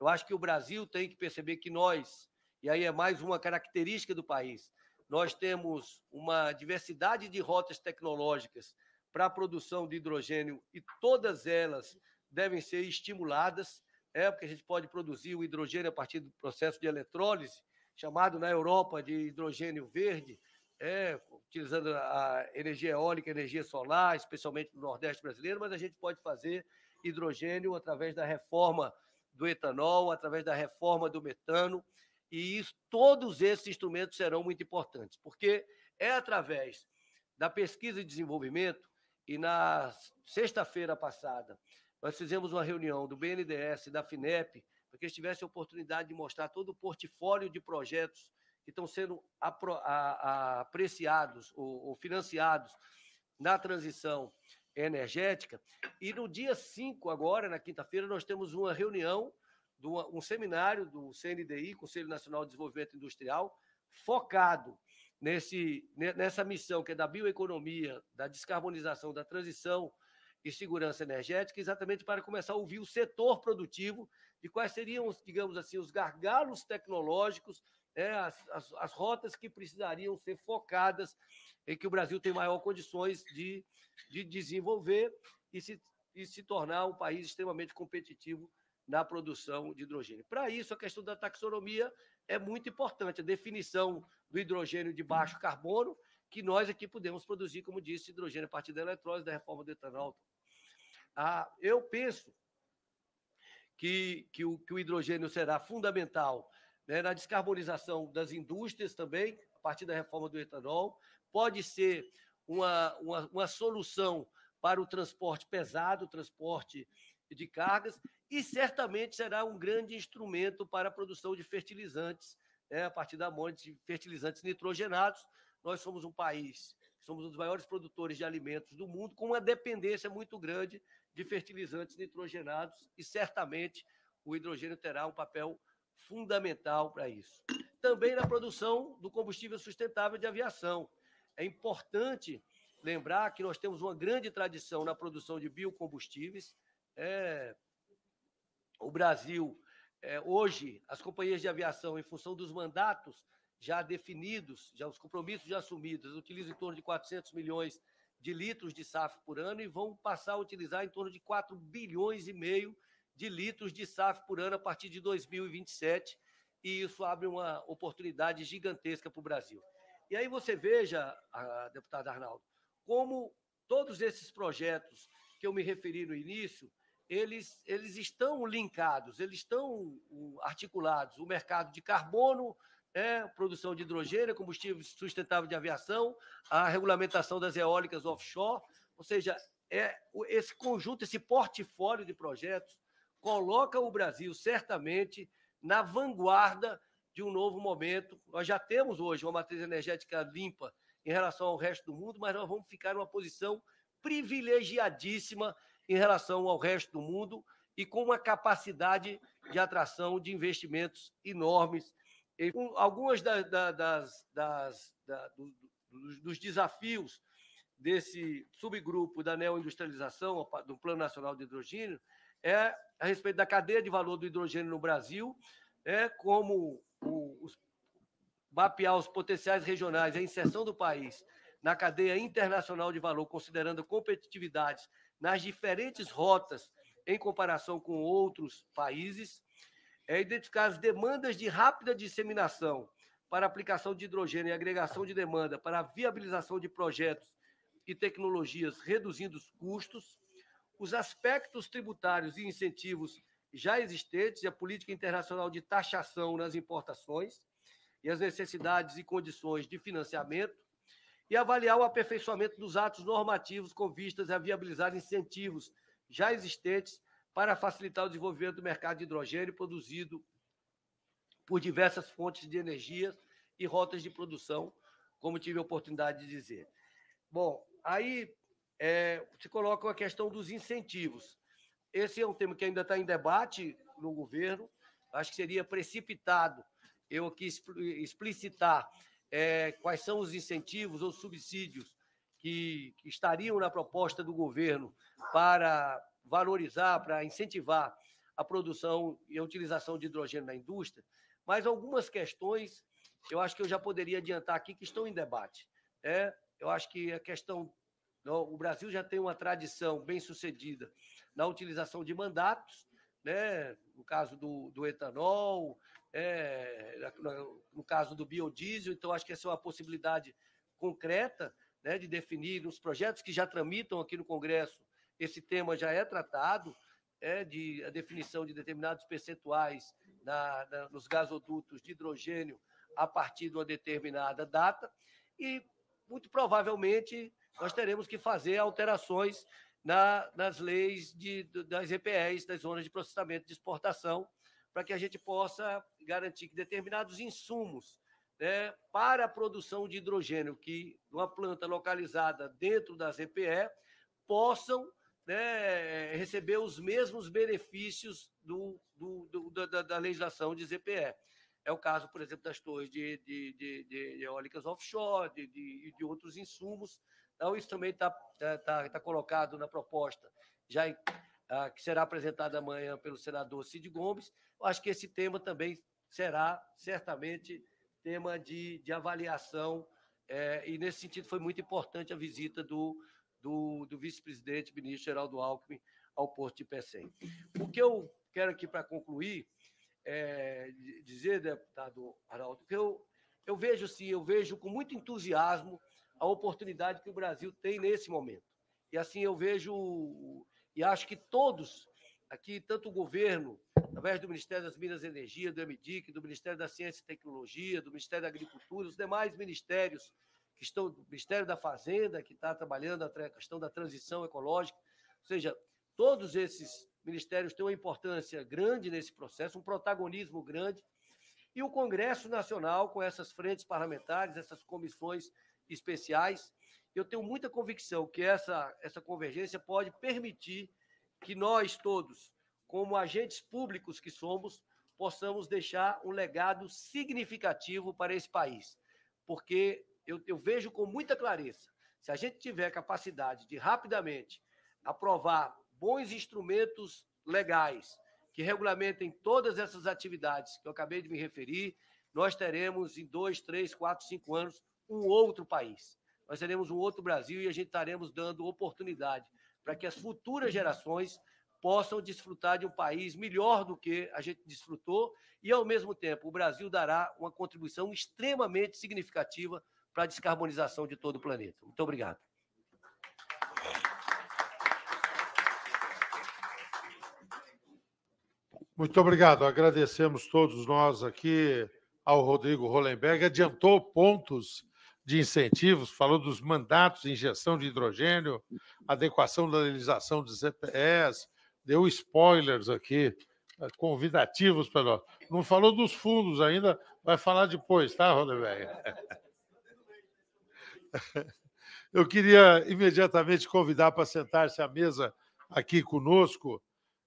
Eu acho que o Brasil tem que perceber que nós, e aí é mais uma característica do país, nós temos uma diversidade de rotas tecnológicas para a produção de hidrogênio e todas elas devem ser estimuladas, é porque a gente pode produzir o hidrogênio a partir do processo de eletrólise, chamado na Europa de hidrogênio verde, é, utilizando a energia eólica, energia solar, especialmente no Nordeste brasileiro, mas a gente pode fazer hidrogênio através da reforma do etanol, através da reforma do metano, e isso, todos esses instrumentos serão muito importantes, porque é através da pesquisa e desenvolvimento, e na sexta-feira passada, nós fizemos uma reunião do BNDES, da FINEP, para que eles tivessem a oportunidade de mostrar todo o portfólio de projetos que estão sendo apreciados ou, ou financiados na transição energética. E no dia 5, agora, na quinta-feira, nós temos uma reunião, um seminário do CNDI, Conselho Nacional de Desenvolvimento Industrial, focado nesse, nessa missão que é da bioeconomia, da descarbonização, da transição e segurança energética, exatamente para começar a ouvir o setor produtivo de quais seriam, digamos assim, os gargalos tecnológicos, é, as, as, as rotas que precisariam ser focadas em que o Brasil tem maior condições de, de desenvolver e se, e se tornar um país extremamente competitivo na produção de hidrogênio. Para isso, a questão da taxonomia é muito importante, a definição do hidrogênio de baixo carbono, que nós aqui podemos produzir, como disse, hidrogênio a partir da eletrólise, da reforma do etanol. Ah, eu penso que, que, o, que o hidrogênio será fundamental né, na descarbonização das indústrias também, a partir da reforma do etanol, pode ser uma, uma, uma solução para o transporte pesado, o transporte de cargas, e certamente será um grande instrumento para a produção de fertilizantes, né, a partir da monte de fertilizantes nitrogenados. Nós somos um país, somos um dos maiores produtores de alimentos do mundo, com uma dependência muito grande de fertilizantes nitrogenados e certamente o hidrogênio terá um papel fundamental para isso. Também na produção do combustível sustentável de aviação. É importante lembrar que nós temos uma grande tradição na produção de biocombustíveis. É... o Brasil, é, hoje, as companhias de aviação, em função dos mandatos já definidos, já os compromissos já assumidos, utilizam em torno de 400 milhões de de litros de SAF por ano e vão passar a utilizar em torno de 4 bilhões e meio de litros de SAF por ano a partir de 2027, e isso abre uma oportunidade gigantesca para o Brasil. E aí você veja, ah, deputada Arnaldo, como todos esses projetos que eu me referi no início, eles, eles estão linkados, eles estão uh, articulados. O mercado de carbono é, produção de hidrogênio, combustível sustentável de aviação, a regulamentação das eólicas offshore, ou seja, é esse conjunto, esse portfólio de projetos coloca o Brasil certamente na vanguarda de um novo momento. Nós já temos hoje uma matriz energética limpa em relação ao resto do mundo, mas nós vamos ficar numa posição privilegiadíssima em relação ao resto do mundo e com uma capacidade de atração de investimentos enormes algumas das, das da, do, dos desafios desse subgrupo da neoindustrialização, do Plano Nacional de Hidrogênio, é a respeito da cadeia de valor do hidrogênio no Brasil, é como o, os, mapear os potenciais regionais, a inserção do país na cadeia internacional de valor, considerando competitividades nas diferentes rotas em comparação com outros países, é identificar as demandas de rápida disseminação para aplicação de hidrogênio e agregação de demanda para a viabilização de projetos e tecnologias, reduzindo os custos, os aspectos tributários e incentivos já existentes e a política internacional de taxação nas importações e as necessidades e condições de financiamento e avaliar o aperfeiçoamento dos atos normativos com vistas a viabilizar incentivos já existentes para facilitar o desenvolvimento do mercado de hidrogênio produzido por diversas fontes de energia e rotas de produção, como tive a oportunidade de dizer. Bom, aí é, se coloca a questão dos incentivos. Esse é um tema que ainda está em debate no governo, acho que seria precipitado eu aqui explicitar é, quais são os incentivos ou subsídios que, que estariam na proposta do governo para valorizar, para incentivar a produção e a utilização de hidrogênio na indústria, mas algumas questões eu acho que eu já poderia adiantar aqui que estão em debate. É, eu acho que a questão. Né, o Brasil já tem uma tradição bem sucedida na utilização de mandatos, né? no caso do, do etanol, é, no caso do biodiesel, então acho que essa é uma possibilidade concreta né, de definir nos projetos que já tramitam aqui no Congresso esse tema já é tratado, é, de a definição de determinados percentuais na, na, nos gasodutos de hidrogênio a partir de uma determinada data, e muito provavelmente nós teremos que fazer alterações na, nas leis de, das EPEs, das zonas de processamento de exportação, para que a gente possa garantir que determinados insumos né, para a produção de hidrogênio, que uma planta localizada dentro das EPE, possam né, é, receber os mesmos benefícios do, do, do da, da, legislação de ZPE. É o caso, por exemplo, das torres de, de, de, de eólicas offshore, de, de, de outros insumos. Então, isso também está tá, tá, tá colocado na proposta, já em, ah, que será apresentada amanhã pelo senador Cid Gomes. Eu acho que esse tema também será, certamente, tema de, de avaliação. É, e, nesse sentido, foi muito importante a visita do do, do vice-presidente ministro Geraldo Alckmin ao Porto de Pecém. O que eu quero aqui para concluir é dizer, deputado Araldo, que eu, eu vejo sim, eu vejo com muito entusiasmo a oportunidade que o Brasil tem nesse momento. E assim eu vejo e acho que todos aqui, tanto o governo, através do Ministério das Minas e Energia, do MDIC, do Ministério da Ciência e Tecnologia, do Ministério da Agricultura, os demais ministérios que estão do Ministério da Fazenda, que está trabalhando a questão da transição ecológica. Ou seja, todos esses ministérios têm uma importância grande nesse processo, um protagonismo grande. E o Congresso Nacional, com essas frentes parlamentares, essas comissões especiais, eu tenho muita convicção que essa, essa convergência pode permitir que nós todos, como agentes públicos que somos, possamos deixar um legado significativo para esse país. Porque eu, eu vejo com muita clareza. Se a gente tiver capacidade de rapidamente aprovar bons instrumentos legais que regulamentem todas essas atividades que eu acabei de me referir, nós teremos em dois, três, quatro, cinco anos um outro país. Nós teremos um outro Brasil e a gente estaremos dando oportunidade para que as futuras gerações possam desfrutar de um país melhor do que a gente desfrutou e, ao mesmo tempo, o Brasil dará uma contribuição extremamente significativa para a descarbonização de todo o planeta. Muito obrigado.
Muito obrigado. Agradecemos todos nós aqui ao Rodrigo Hollenberg. Adiantou pontos de incentivos, falou dos mandatos, de injeção de hidrogênio, adequação da legislação de CPS, deu spoilers aqui, eh, convidativos para nós. Não falou dos fundos ainda, vai falar depois, tá, Rodrigo? Eu queria imediatamente convidar para sentar-se à mesa aqui conosco.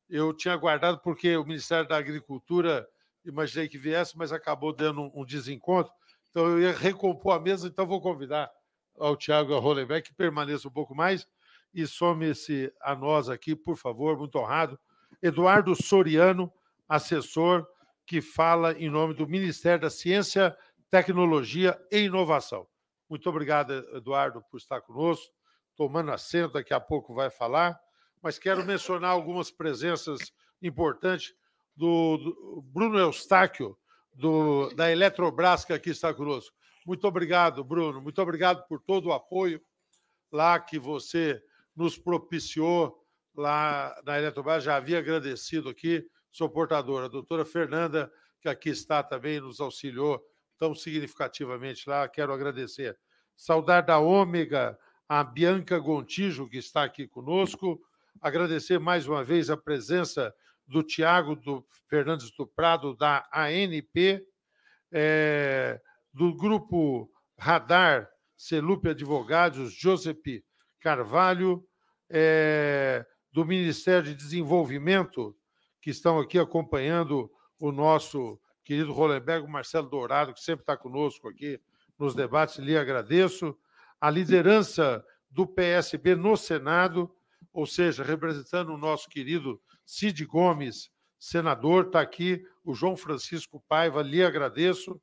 Eu tinha guardado porque o Ministério da Agricultura imaginei que viesse, mas acabou dando um desencontro. Então eu ia recompor a mesa, então vou convidar ao Tiago Rolenbeck que permaneça um pouco mais e some-se a nós aqui, por favor, muito honrado. Eduardo Soriano, assessor que fala em nome do Ministério da Ciência, Tecnologia e Inovação. Muito obrigado, Eduardo, por estar conosco. Tomando assento, daqui a pouco vai falar. Mas quero mencionar algumas presenças importantes do, do Bruno Eustáquio, do, da Eletrobras, que aqui está conosco. Muito obrigado, Bruno. Muito obrigado por todo o apoio lá que você nos propiciou lá na Eletrobras. Já havia agradecido aqui, sou portadora, a doutora Fernanda, que aqui está também, nos auxiliou tão significativamente lá. Quero agradecer. Saudar da Ômega, a Bianca Gontijo, que está aqui conosco. Agradecer mais uma vez a presença do Tiago do Fernandes do Prado, da ANP, é, eh, do grupo Radar, Celupe Advogados, Josep Carvalho, é, do Ministério de Desenvolvimento, que estão aqui acompanhando o nosso querido Rolenberg, o Marcelo Dourado, que sempre está conosco aqui nos debates, lhe agradeço. A liderança do PSB no Senado, ou seja, representando o nosso querido Cid Gomes, senador, está aqui, o João Francisco Paiva, lhe agradeço.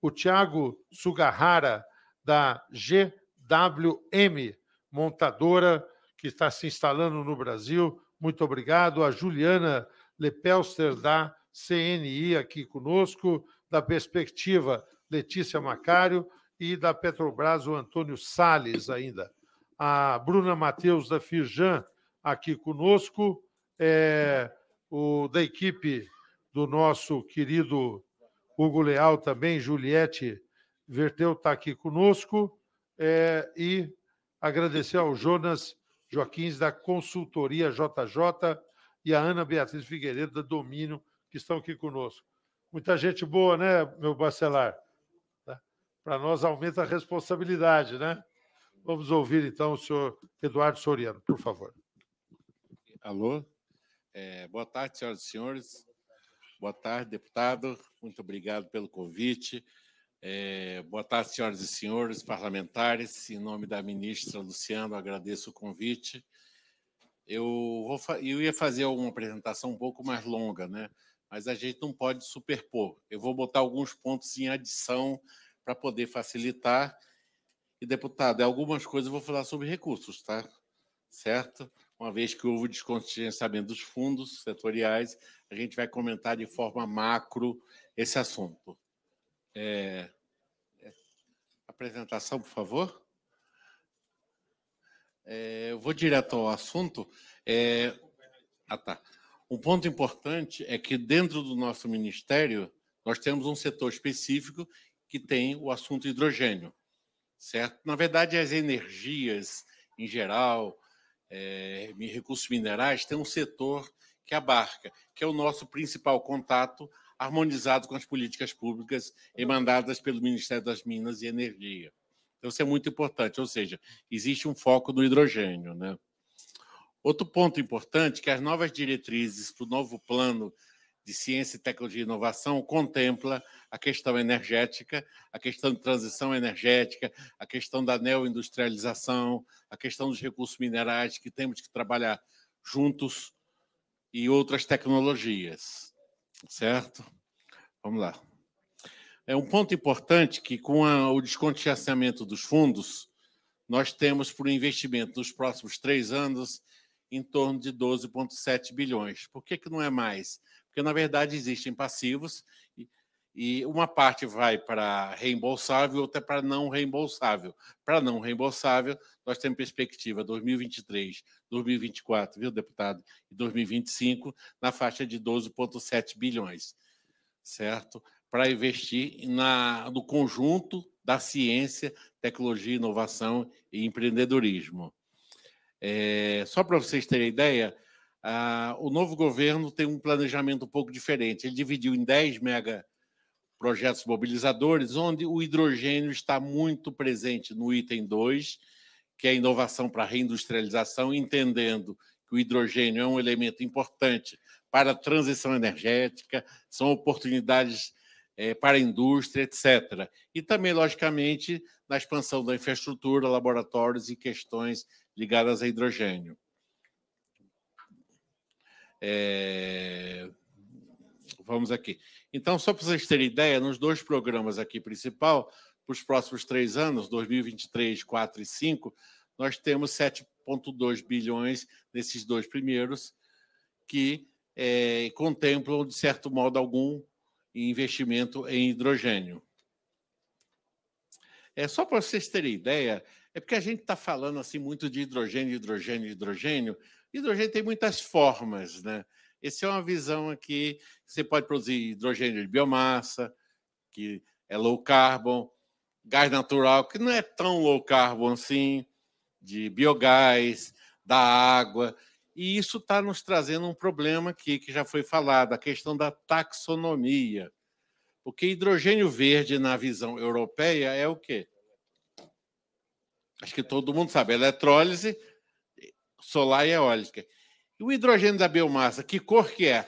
O Tiago Sugarrara, da GWM, montadora, que está se instalando no Brasil, muito obrigado. A Juliana Lepelster, da CNI aqui conosco, da Perspectiva Letícia Macário e da Petrobras o Antônio Sales ainda. A Bruna Matheus da Firjan aqui conosco, é, o da equipe do nosso querido Hugo Leal também, Juliette Verteu está aqui conosco, é, e agradecer ao Jonas Joaquins da Consultoria JJ e a Ana Beatriz Figueiredo da Domínio que estão aqui conosco. Muita gente boa, né, meu bacelar? Tá? Para nós aumenta a responsabilidade, né? Vamos ouvir então o senhor Eduardo Soriano, por favor.
Alô? É, boa tarde, senhoras e senhores. Boa tarde, deputado. Muito obrigado pelo convite. É, boa tarde, senhoras e senhores parlamentares. Em nome da ministra Luciano, agradeço o convite. Eu, vou, eu ia fazer uma apresentação um pouco mais longa, né? mas a gente não pode superpor. Eu vou botar alguns pontos em adição para poder facilitar. E, deputado, algumas coisas eu vou falar sobre recursos, tá? Certo? Uma vez que houve descontingenciamento dos fundos setoriais, a gente vai comentar de forma macro esse assunto. É... é apresentação, por favor. É... Eu vou direto ao assunto. É... Ah, tá. Um ponto importante é que dentro do nosso ministério nós temos um setor específico que tem o assunto hidrogênio, certo? Na verdade, as energias em geral, é, recursos minerais, tem um setor que abarca, que é o nosso principal contato harmonizado com as políticas públicas emandadas pelo Ministério das Minas e Energia. Então, isso é muito importante, ou seja, existe um foco no hidrogênio, né? Outro ponto importante é que as novas diretrizes para o novo plano de ciência, tecnologia e inovação contempla a questão energética, a questão de transição energética, a questão da neoindustrialização, a questão dos recursos minerais que temos que trabalhar juntos e outras tecnologias, certo? Vamos lá. É um ponto importante que com a, o descontinuamento dos fundos, nós temos para o investimento nos próximos três anos em torno de 12,7 bilhões. Por que, que não é mais? Porque, na verdade, existem passivos e, e uma parte vai para reembolsável, outra para não reembolsável. Para não reembolsável, nós temos perspectiva 2023, 2024, viu, deputado? E 2025, na faixa de 12,7 bilhões, certo? Para investir na, no conjunto da ciência, tecnologia, inovação e empreendedorismo. É, só para vocês terem ideia, a, o novo governo tem um planejamento um pouco diferente. Ele dividiu em 10 mega projetos mobilizadores, onde o hidrogênio está muito presente no item 2, que é a inovação para a reindustrialização, entendendo que o hidrogênio é um elemento importante para a transição energética, são oportunidades é, para a indústria, etc. E também, logicamente, na expansão da infraestrutura, laboratórios e questões ligadas a hidrogênio. É... Vamos aqui. Então, só para vocês terem ideia, nos dois programas aqui principal, para os próximos três anos, 2023, 4 e 5, nós temos 7,2 bilhões nesses dois primeiros, que é, contemplam, de certo modo algum, investimento em hidrogênio. É só para vocês terem ideia, é porque a gente está falando assim muito de hidrogênio, hidrogênio, hidrogênio. Hidrogênio tem muitas formas, né? Essa é uma visão aqui. Você pode produzir hidrogênio de biomassa, que é low carbon, gás natural, que não é tão low carbon assim, de biogás, da água. E isso está nos trazendo um problema aqui, que já foi falado, a questão da taxonomia. Porque hidrogênio verde, na visão europeia, é o quê? Acho que todo mundo sabe, eletrólise solar e eólica. E o hidrogênio da biomassa, que cor que é?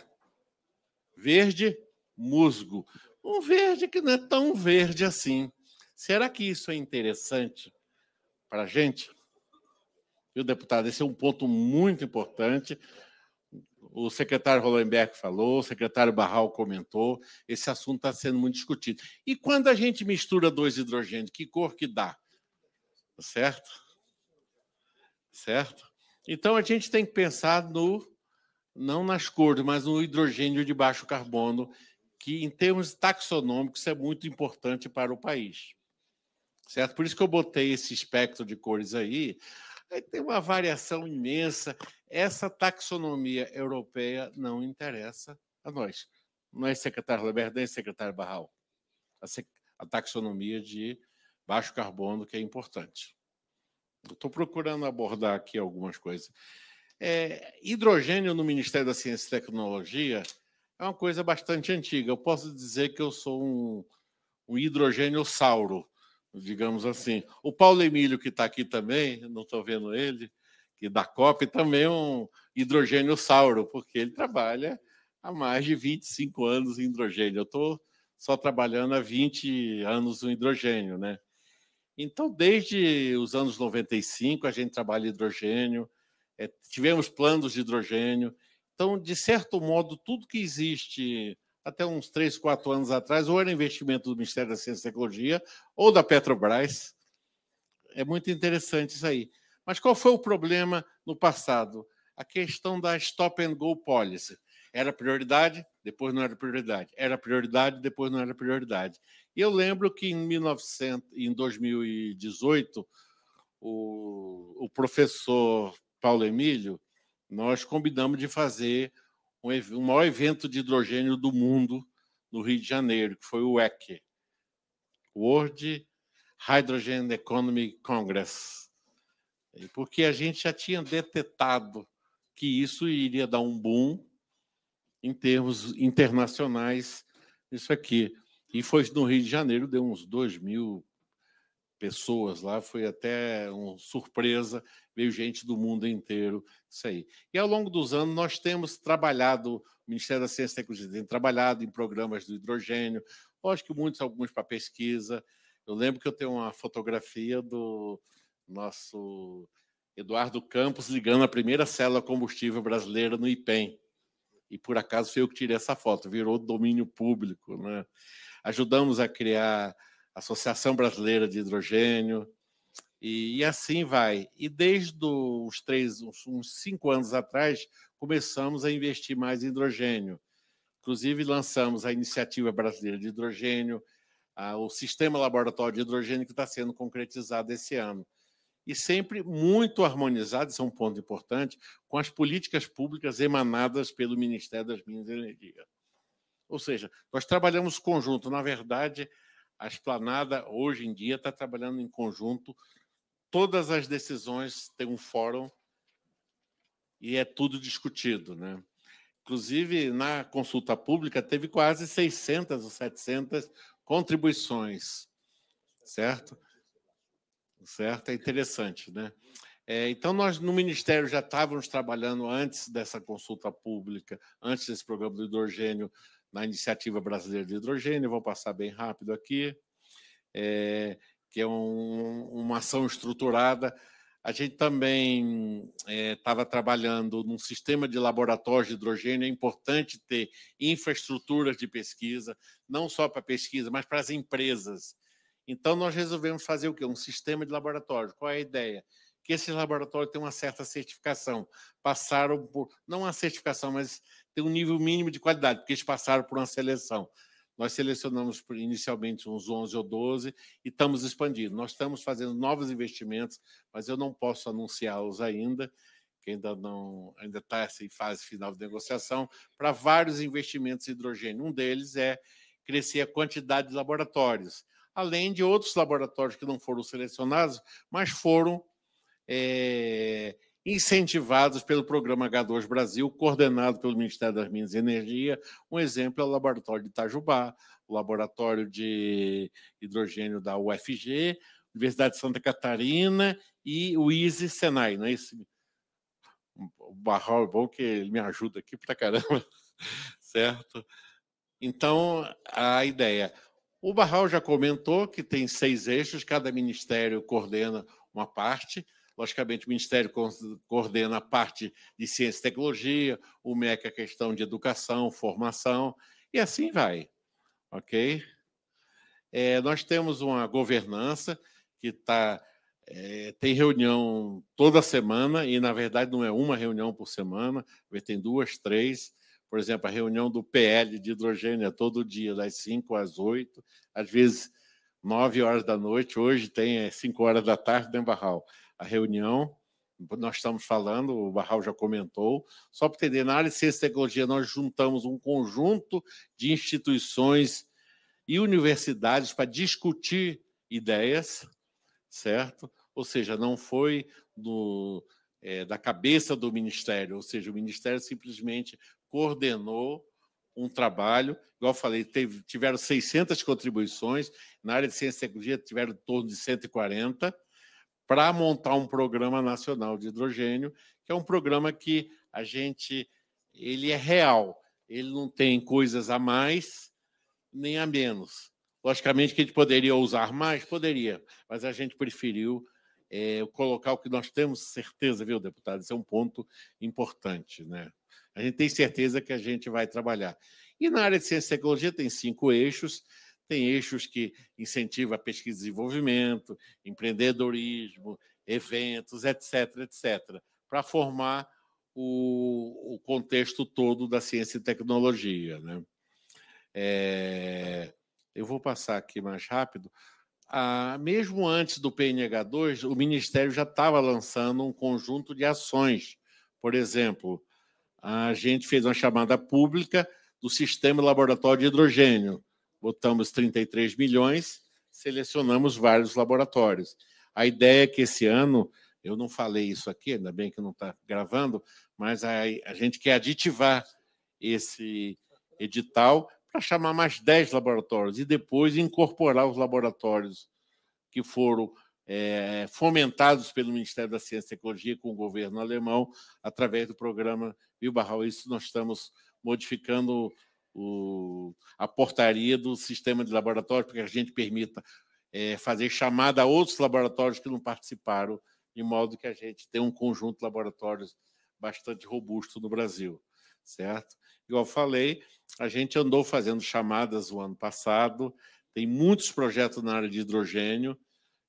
Verde musgo. Um verde que não é tão verde assim. Será que isso é interessante para a gente? Viu, deputado? Esse é um ponto muito importante. O secretário Hollenberg falou, o secretário Barral comentou, esse assunto está sendo muito discutido. E quando a gente mistura dois hidrogênios, que cor que dá? Tá certo? Certo? Então a gente tem que pensar no não nas cores, mas no hidrogênio de baixo carbono, que em termos taxonômicos é muito importante para o país. Certo? Por isso que eu botei esse espectro de cores aí. Aí tem uma variação imensa. Essa taxonomia europeia não interessa a nós. Não é secretário Leber, nem é secretário Barral. A, sec... a taxonomia de baixo carbono, que é importante. Estou procurando abordar aqui algumas coisas. É, hidrogênio no Ministério da Ciência e Tecnologia é uma coisa bastante antiga. Eu posso dizer que eu sou um, um hidrogênio-sauro, digamos assim. O Paulo Emílio, que está aqui também, não estou vendo ele, que da COP também é um hidrogênio-sauro, porque ele trabalha há mais de 25 anos em hidrogênio. Eu estou só trabalhando há 20 anos no hidrogênio, né? Então, desde os anos 95, a gente trabalha hidrogênio, é, tivemos planos de hidrogênio. Então, de certo modo, tudo que existe até uns três, quatro anos atrás, ou era investimento do Ministério da Ciência e Tecnologia, ou da Petrobras. É muito interessante isso aí. Mas qual foi o problema no passado? A questão da stop and go policy. Era prioridade, depois não era prioridade. Era prioridade, depois não era prioridade eu lembro que em, 1900, em 2018, o, o professor Paulo Emílio, nós combinamos de fazer um, o maior evento de hidrogênio do mundo no Rio de Janeiro, que foi o WEC, World Hydrogen Economy Congress. Porque a gente já tinha detetado que isso iria dar um boom em termos internacionais isso aqui. E foi no Rio de Janeiro, deu uns 2 mil pessoas lá, foi até uma surpresa, veio gente do mundo inteiro, isso aí. E ao longo dos anos nós temos trabalhado, o Ministério da Ciência e Tecnologia tem trabalhado em programas do hidrogênio, acho que muitos, alguns para pesquisa. Eu lembro que eu tenho uma fotografia do nosso Eduardo Campos ligando a primeira célula combustível brasileira no IPEM. E por acaso foi eu que tirei essa foto, virou domínio público, né? ajudamos a criar a Associação Brasileira de Hidrogênio, e, e assim vai. E desde os três, uns cinco anos atrás, começamos a investir mais em hidrogênio. Inclusive, lançamos a Iniciativa Brasileira de Hidrogênio, a, o Sistema Laboratório de Hidrogênio, que está sendo concretizado esse ano. E sempre muito harmonizado, isso é um ponto importante, com as políticas públicas emanadas pelo Ministério das Minas e Energia. Ou seja, nós trabalhamos conjunto. Na verdade, a Esplanada, hoje em dia, está trabalhando em conjunto. Todas as decisões têm um fórum e é tudo discutido. Né? Inclusive, na consulta pública, teve quase 600 ou 700 contribuições, certo? Certo? É interessante, né? É, então, nós no Ministério já estávamos trabalhando antes dessa consulta pública, antes desse programa do hidrogênio, na Iniciativa Brasileira de Hidrogênio, vou passar bem rápido aqui, é, que é um, uma ação estruturada. A gente também estava é, trabalhando num sistema de laboratórios de hidrogênio. É importante ter infraestruturas de pesquisa, não só para pesquisa, mas para as empresas. Então, nós resolvemos fazer o quê? Um sistema de laboratório. Qual é a ideia? Que esses laboratórios tenham uma certa certificação. Passaram por, não a certificação, mas ter um nível mínimo de qualidade, porque eles passaram por uma seleção. Nós selecionamos inicialmente uns 11 ou 12 e estamos expandindo. Nós estamos fazendo novos investimentos, mas eu não posso anunciá-los ainda, que ainda não ainda está assim, em fase final de negociação, para vários investimentos em hidrogênio. Um deles é crescer a quantidade de laboratórios, além de outros laboratórios que não foram selecionados, mas foram é, incentivados pelo programa H2 Brasil, coordenado pelo Ministério das Minas e Energia. Um exemplo é o Laboratório de Itajubá, o Laboratório de Hidrogênio da UFG, Universidade de Santa Catarina e o ISE Senai, não é isso? O Barral é bom que ele me ajuda aqui para caramba, certo? Então, a ideia. O Barral já comentou que tem seis eixos, cada ministério coordena uma parte. Logicamente, o Ministério coordena a parte de ciência e tecnologia, o MEC a questão de educação, formação, e assim vai. Ok? É, nós temos uma governança que tá, é, tem reunião toda semana, e na verdade não é uma reunião por semana, tem duas, três. Por exemplo, a reunião do PL de hidrogênio é todo dia, das 5 às 8, às vezes 9 horas da noite. Hoje tem 5 é, horas da tarde, né, Barral? a reunião. Nós estamos falando, o Barral já comentou. Só para entender, na área de ciência e tecnologia, nós juntamos um conjunto de instituições e universidades para discutir ideias, certo? Ou seja, não foi do, é, da cabeça do Ministério, ou seja, o Ministério simplesmente coordenou um trabalho. Igual falei, teve, tiveram 600 contribuições, na área de ciência e tecnologia tiveram em torno de 140, para montar um programa nacional de hidrogênio, que é um programa que a gente ele é real, ele não tem coisas a mais nem a menos. Logicamente que a gente poderia usar mais, poderia, mas a gente preferiu é, colocar o que nós temos certeza, viu, deputado? Isso é um ponto importante, né? A gente tem certeza que a gente vai trabalhar. E na área de ciência e tecnologia tem cinco eixos, tem eixos que incentivam a pesquisa e desenvolvimento, empreendedorismo, eventos, etc., etc., para formar o, o, contexto todo da ciência e tecnologia. Né? É, eu vou passar aqui mais rápido. Ah, mesmo antes do PNH2, o Ministério já estava lançando um conjunto de ações. Por exemplo, a gente fez uma chamada pública do Sistema Laboratório de Hidrogênio, botamos 33 milhões, selecionamos vários laboratórios. A ideia é que esse ano, eu não falei isso aqui, ainda bem que não está gravando, mas a, a gente quer aditivar esse edital para chamar mais 10 laboratórios e depois incorporar os laboratórios que foram é, fomentados pelo Ministério da Ciência e Tecnologia com o governo alemão através do programa Bilbao. Isso nós estamos modificando o, a portaria do sistema de laboratórios para que a gente permita é, fazer chamada a outros laboratórios que não participaram, de modo que a gente tenha um conjunto de laboratórios bastante robusto no Brasil, certo? Igual falei, a gente andou fazendo chamadas o ano passado, tem muitos projetos na área de hidrogênio,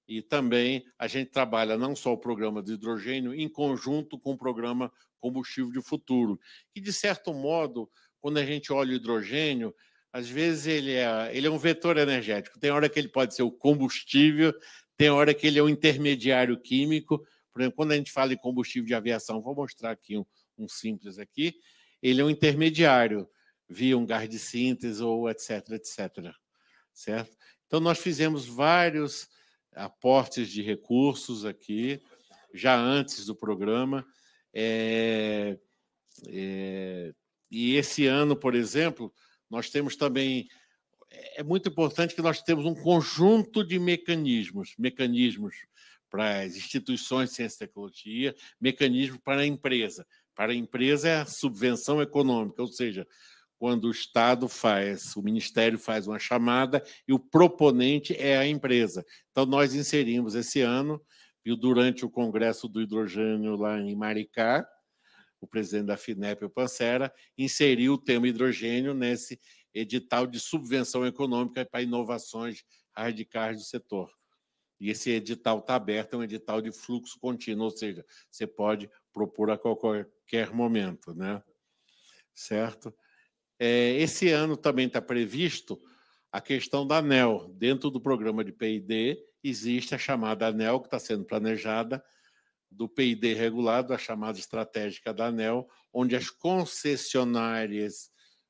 e também a gente trabalha não só o programa de hidrogênio em conjunto com o programa Combustível de Futuro, que, de certo modo, quando a gente olha o hidrogênio, às vezes ele é, ele é um vetor energético. Tem hora que ele pode ser o combustível, tem hora que ele é um intermediário químico. Por exemplo, quando a gente fala em combustível de aviação, vou mostrar aqui um, um simples aqui, ele é um intermediário via um gás de síntese ou etc, etc. Certo? Então, nós fizemos vários aportes de recursos aqui, já antes do programa. É, é, e esse ano, por exemplo, nós temos também. É, é muito importante que nós temos um conjunto de mecanismos, mecanismos para as instituições de ciência e tecnologia, mecanismos para a empresa. Para a empresa é a subvenção econômica, ou seja, quando o Estado faz, o Ministério faz uma chamada e o proponente é a empresa. Então, nós inserimos esse ano, viu, durante o Congresso do Hidrogênio lá em Maricá, o presidente da FINEP, o Pancera, inseriu o tema hidrogênio nesse edital de subvenção econômica para inovações radicais do setor. E esse edital está aberto, é um edital de fluxo contínuo, ou seja, você pode propor a qualquer momento, né? Certo? É, esse ano também está previsto a questão da ANEL. Dentro do programa de PID, existe a chamada ANEL, que está sendo planejada, do PID regulado, a chamada estratégica da ANEL, onde as concessionárias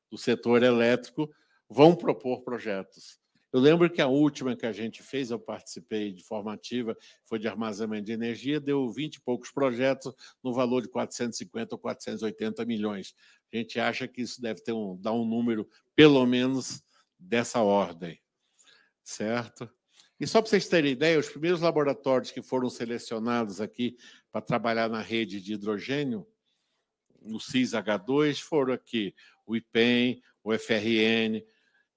do setor elétrico vão propor projetos. Eu lembro que a última que a gente fez, eu participei de formativa, foi de armazenamento de energia, deu 20 e poucos projetos no valor de 450 ou 480 milhões. A gente acha que isso deve ter um, dar um número, pelo menos, dessa ordem, certo? E só para vocês terem ideia, os primeiros laboratórios que foram selecionados aqui para trabalhar na rede de hidrogênio, no CIS-H2, foram aqui o IPEM, o FRN,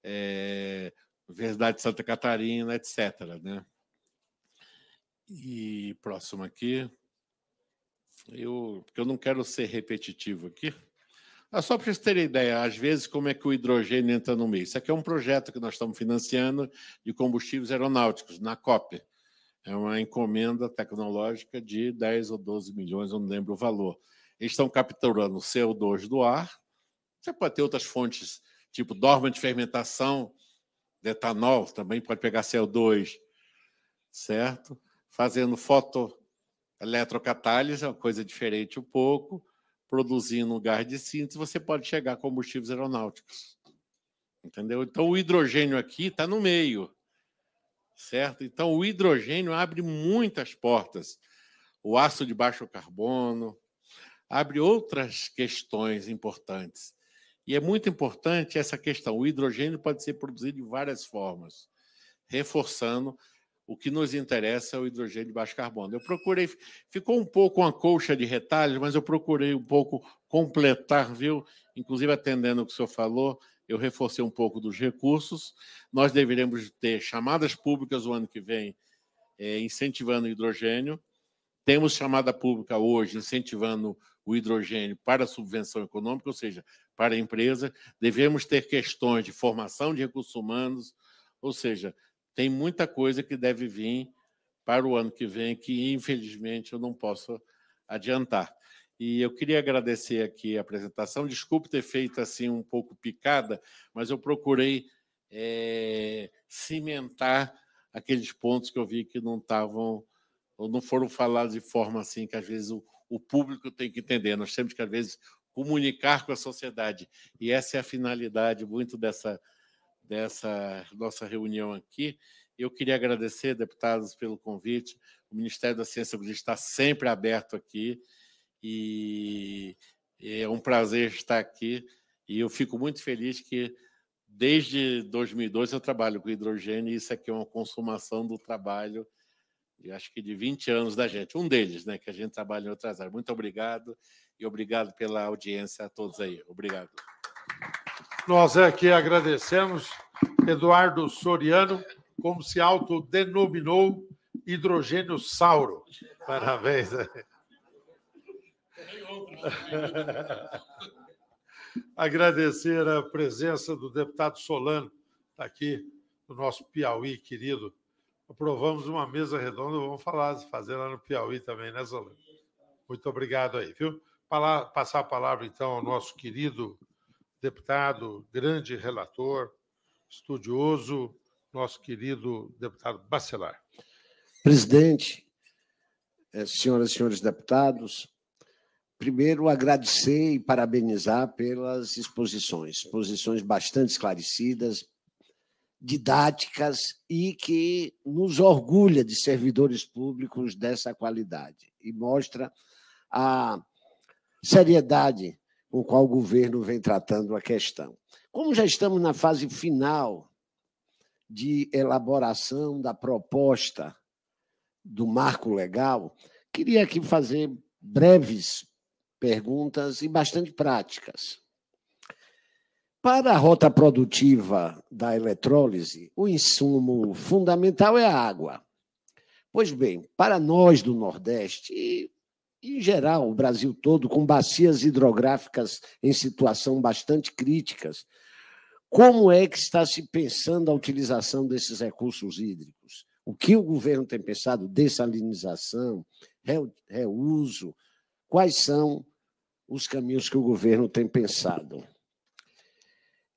é, Universidade de Santa Catarina, etc. Né? E próximo aqui. Eu, porque eu não quero ser repetitivo aqui. Ah, só para vocês terem ideia, às vezes, como é que o hidrogênio entra no meio. Isso aqui é um projeto que nós estamos financiando de combustíveis aeronáuticos, na COP. É uma encomenda tecnológica de 10 ou 12 milhões, eu não lembro o valor. Eles estão capturando CO2 do ar. Você pode ter outras fontes, tipo dorma de fermentação, de etanol, também pode pegar CO2, certo? Fazendo foto eletrocatálise, é uma coisa diferente um pouco produzindo gás de síntese, você pode chegar a combustíveis aeronáuticos. Entendeu? Então, o hidrogênio aqui está no meio, certo? Então, o hidrogênio abre muitas portas. O aço de baixo carbono abre outras questões importantes. E é muito importante essa questão. O hidrogênio pode ser produzido de várias formas, reforçando o que nos interessa é o hidrogênio de baixo carbono. Eu procurei, ficou um pouco uma colcha de retalhos, mas eu procurei um pouco completar, viu? Inclusive, atendendo o que o senhor falou, eu reforcei um pouco dos recursos. Nós deveremos ter chamadas públicas o ano que vem é, incentivando o hidrogênio. Temos chamada pública hoje incentivando o hidrogênio para subvenção econômica, ou seja, para a empresa. Devemos ter questões de formação de recursos humanos, ou seja, tem muita coisa que deve vir para o ano que vem que, infelizmente, eu não posso adiantar. E eu queria agradecer aqui a apresentação. Desculpe ter feito assim um pouco picada, mas eu procurei é, cimentar aqueles pontos que eu vi que não estavam ou não foram falados de forma assim que às vezes o, o público tem que entender. Nós temos que às vezes comunicar com a sociedade e essa é a finalidade muito dessa dessa nossa reunião aqui. Eu queria agradecer, deputados, pelo convite. O Ministério da Ciência está sempre aberto aqui e é um prazer estar aqui. E eu fico muito feliz que, desde 2002, eu trabalho com hidrogênio e isso aqui é uma consumação do trabalho, eu acho que de 20 anos da gente. Um deles, né, que a gente trabalha em outras áreas. Muito obrigado e obrigado pela audiência a todos aí. Obrigado.
Nós aqui agradecemos Eduardo Soriano, como se autodenominou hidrogênio sauro. Parabéns. Agradecer a presença do deputado Solano, tá aqui do nosso Piauí querido. Aprovamos uma mesa redonda, vamos falar, fazer lá no Piauí também, né, Solano? Muito obrigado aí, viu? Passar a palavra, então, ao nosso querido deputado, grande relator, estudioso, nosso
querido deputado Bacelar. Presidente, eh, senhoras e senhores deputados, primeiro agradecer e parabenizar pelas exposições, exposições bastante esclarecidas, didáticas e que nos orgulha de servidores públicos dessa qualidade e mostra a seriedade com qual o governo vem tratando a questão. Como já estamos na fase final de elaboração da proposta do marco legal, queria aqui fazer breves perguntas e bastante práticas. Para a rota produtiva da eletrólise, o insumo fundamental é a água. Pois bem, para nós do Nordeste, e em geral, o Brasil todo, com bacias hidrográficas em situação bastante críticas, como é que está se pensando a utilização desses recursos hídricos? O que o governo tem pensado? Dessalinização, reuso? Quais são os caminhos que o governo tem pensado?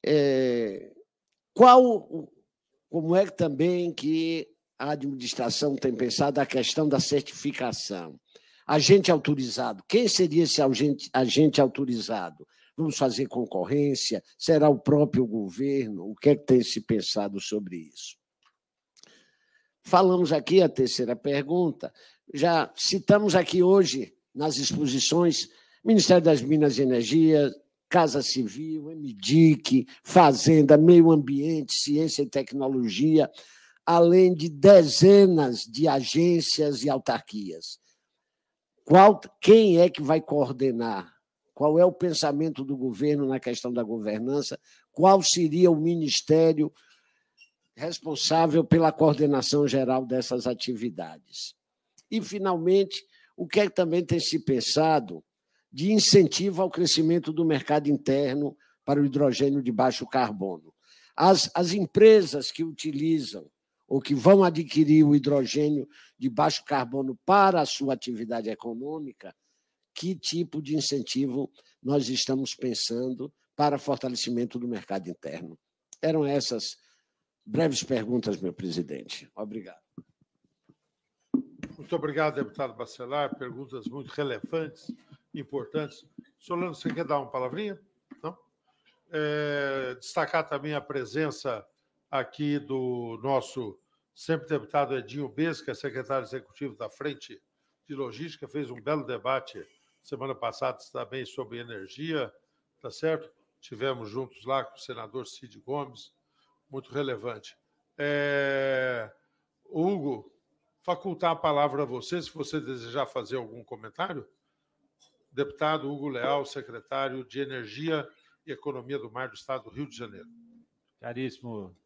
É, qual, como é que também que a administração tem pensado a questão da certificação? agente autorizado. Quem seria esse agente, agente autorizado? Vamos fazer concorrência? Será o próprio governo? O que é que tem se pensado sobre isso? Falamos aqui a terceira pergunta. Já citamos aqui hoje, nas exposições, Ministério das Minas e Energia, Casa Civil, MDIC, Fazenda, Meio Ambiente, Ciência e Tecnologia, além de dezenas de agências e autarquias. Qual, quem é que vai coordenar? Qual é o pensamento do governo na questão da governança? Qual seria o ministério responsável pela coordenação geral dessas atividades? E, finalmente, o que, é que também tem se pensado de incentivo ao crescimento do mercado interno para o hidrogênio de baixo carbono? As, as empresas que utilizam ou que vão adquirir o hidrogênio de baixo carbono para a sua atividade econômica, que tipo de incentivo nós estamos pensando para fortalecimento do mercado interno? Eram essas breves perguntas, meu presidente. Obrigado.
Muito obrigado, deputado Bacelar. Perguntas muito relevantes, importantes. Solano, você quer dar uma palavrinha? Não? É, destacar também a presença aqui do nosso sempre deputado Edinho Besca, secretário executivo da Frente de Logística, fez um belo debate semana passada também sobre energia, tá certo? Tivemos juntos lá com o senador Cid Gomes, muito relevante. É... Hugo, facultar a palavra a você, se você desejar fazer algum comentário. Deputado Hugo Leal, secretário de Energia e
Economia do Mar do Estado do Rio de Janeiro. Caríssimo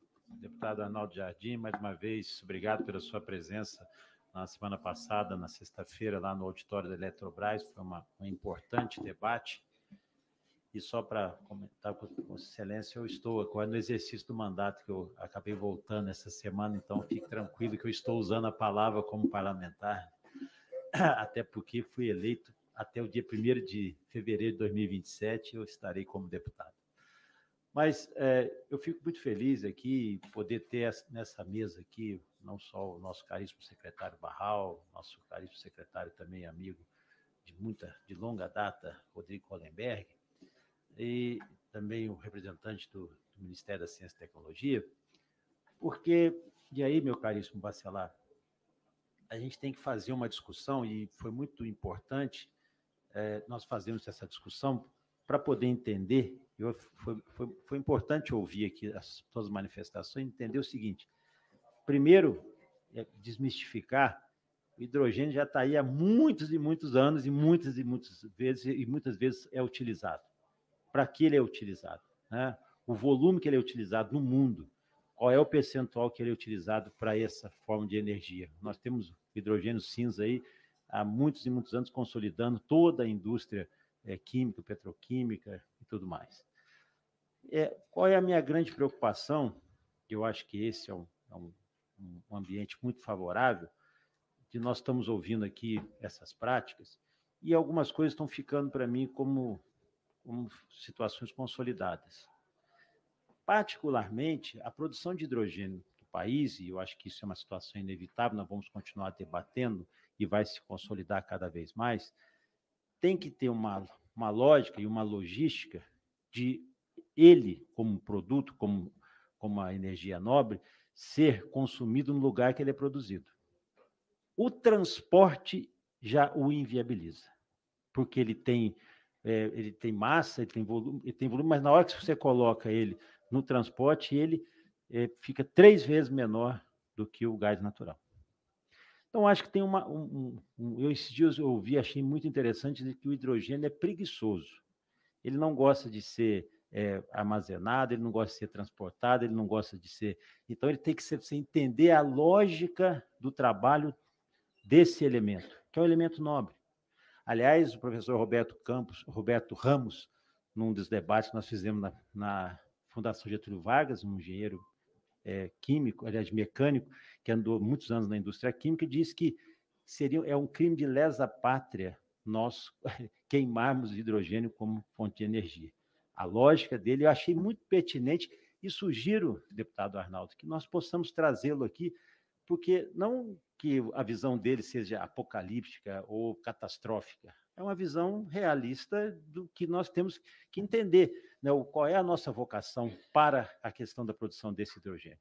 Deputado Arnaldo Jardim, mais uma vez, obrigado pela sua presença na semana passada, na sexta-feira, lá no auditório da Eletrobras. Foi uma, um importante debate. E só para comentar com, excelência, eu estou agora no exercício do mandato que eu acabei voltando essa semana, então fique tranquilo que eu estou usando a palavra como parlamentar, até porque fui eleito até o dia 1 de fevereiro de 2027, eu estarei como deputado. Mas é, eu fico muito feliz aqui poder ter nessa mesa aqui não só o nosso caríssimo secretário Barral, nosso caríssimo secretário também amigo de muita, de longa data, Rodrigo Hollenberg, e também o representante do, do Ministério da Ciência e Tecnologia, porque, e aí, meu caríssimo Bacelar, a gente tem que fazer uma discussão, e foi muito importante é, nós fazermos essa discussão, para poder entender, eu, foi, foi, foi importante ouvir aqui as suas manifestações, entender o seguinte: primeiro, é desmistificar o hidrogênio já está aí há muitos e muitos anos e muitas e muitas vezes e muitas vezes é utilizado. Para que ele é utilizado? Né? O volume que ele é utilizado no mundo, qual é o percentual que ele é utilizado para essa forma de energia? Nós temos hidrogênio cinza aí há muitos e muitos anos consolidando toda a indústria é, química, petroquímica e tudo mais. É, qual é a minha grande preocupação? Eu acho que esse é um, é um, um ambiente muito favorável, que nós estamos ouvindo aqui essas práticas, e algumas coisas estão ficando para mim como, como situações consolidadas. Particularmente, a produção de hidrogênio do país, e eu acho que isso é uma situação inevitável, nós vamos continuar debatendo e vai se consolidar cada vez mais, tem que ter uma, uma lógica e uma logística de ele, como produto, como, como a energia nobre, ser consumido no lugar que ele é produzido. O transporte já o inviabiliza, porque ele tem, é, ele tem massa, ele tem, volume, ele tem volume, mas na hora que você coloca ele no transporte, ele é, fica três vezes menor do que o gás natural. Então, acho que tem uma. Um, um, eu, esses dias eu ouvi, achei muito interessante, de que o hidrogênio é preguiçoso. Ele não gosta de ser é, armazenado, ele não gosta de ser transportado, ele não gosta de ser. Então, ele tem que ser, você entender a lógica do trabalho desse elemento, que é um elemento nobre. Aliás, o professor Roberto Campos, Roberto Ramos, num dos debates que nós fizemos na, na Fundação Getúlio Vargas, um engenheiro é, químico, aliás, mecânico, que andou muitos anos na indústria química, diz que seria, é um crime de lesa pátria nós queimarmos hidrogênio como fonte de energia. A lógica dele eu achei muito pertinente e sugiro, deputado Arnaldo, que nós possamos trazê-lo aqui, porque não que a visão dele seja apocalíptica ou catastrófica, é uma visão realista do que nós temos que entender, né, qual é a nossa vocação para a questão da produção desse hidrogênio.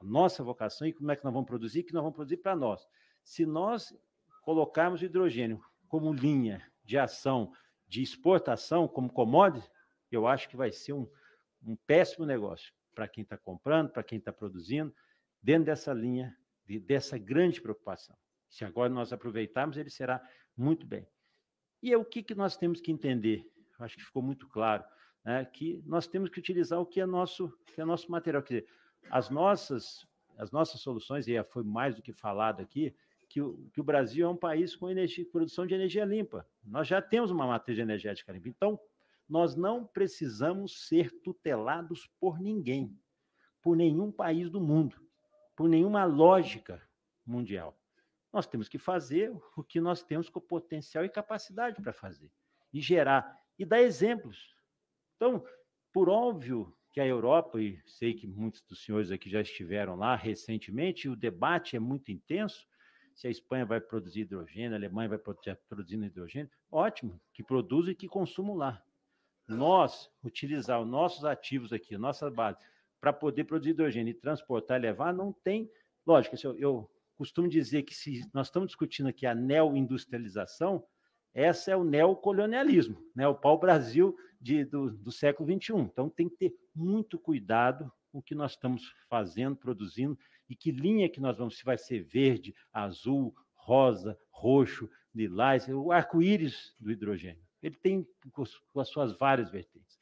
A nossa vocação e como é que nós vamos produzir, que nós vamos produzir para nós. Se nós colocarmos o hidrogênio como linha de ação de exportação, como commodity, eu acho que vai ser um, um péssimo negócio para quem está comprando, para quem está produzindo, dentro dessa linha, de, dessa grande preocupação. Se agora nós aproveitarmos, ele será muito bem. E é o que, que nós temos que entender? Acho que ficou muito claro, né? que nós temos que utilizar o que é nosso, que é nosso material. Quer dizer, as nossas, as nossas soluções, e foi mais do que falado aqui, que o, que o Brasil é um país com energia, produção de energia limpa. Nós já temos uma matriz energética limpa. Então, nós não precisamos ser tutelados por ninguém, por nenhum país do mundo, por nenhuma lógica mundial. Nós temos que fazer o que nós temos com potencial e capacidade para fazer, e gerar, e dar exemplos. Então, por óbvio que a Europa, e sei que muitos dos senhores aqui já estiveram lá recentemente, o debate é muito intenso, se a Espanha vai produzir hidrogênio, a Alemanha vai produzir hidrogênio, ótimo, que produz e que consuma lá. Nós utilizar os nossos ativos aqui, nossas bases, para poder produzir hidrogênio e transportar e levar, não tem lógica. Se eu, eu costumo dizer que se nós estamos discutindo aqui a neo-industrialização, essa é o neocolonialismo, né? o pau-brasil do, do século XXI. Então, tem que ter muito cuidado com o que nós estamos fazendo, produzindo, e que linha que nós vamos, se vai ser verde, azul, rosa, roxo, lilás, o arco-íris do hidrogênio. Ele tem com as suas várias vertentes.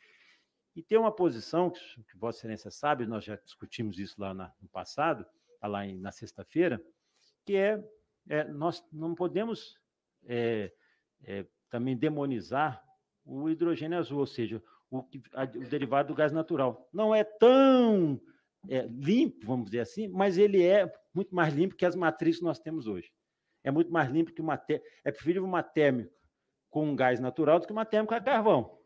E tem uma posição que, que Vossa Excelência sabe, nós já discutimos isso lá na, no passado, tá lá em, na sexta-feira, que é, é nós não podemos é, é, também demonizar o hidrogênio azul, ou seja, o, a, o derivado do gás natural. Não é tão é, limpo, vamos dizer assim, mas ele é muito mais limpo que as matrizes que nós temos hoje. É muito mais limpo que uma térmica. É preferível uma térmica com gás natural do que uma térmica a carvão.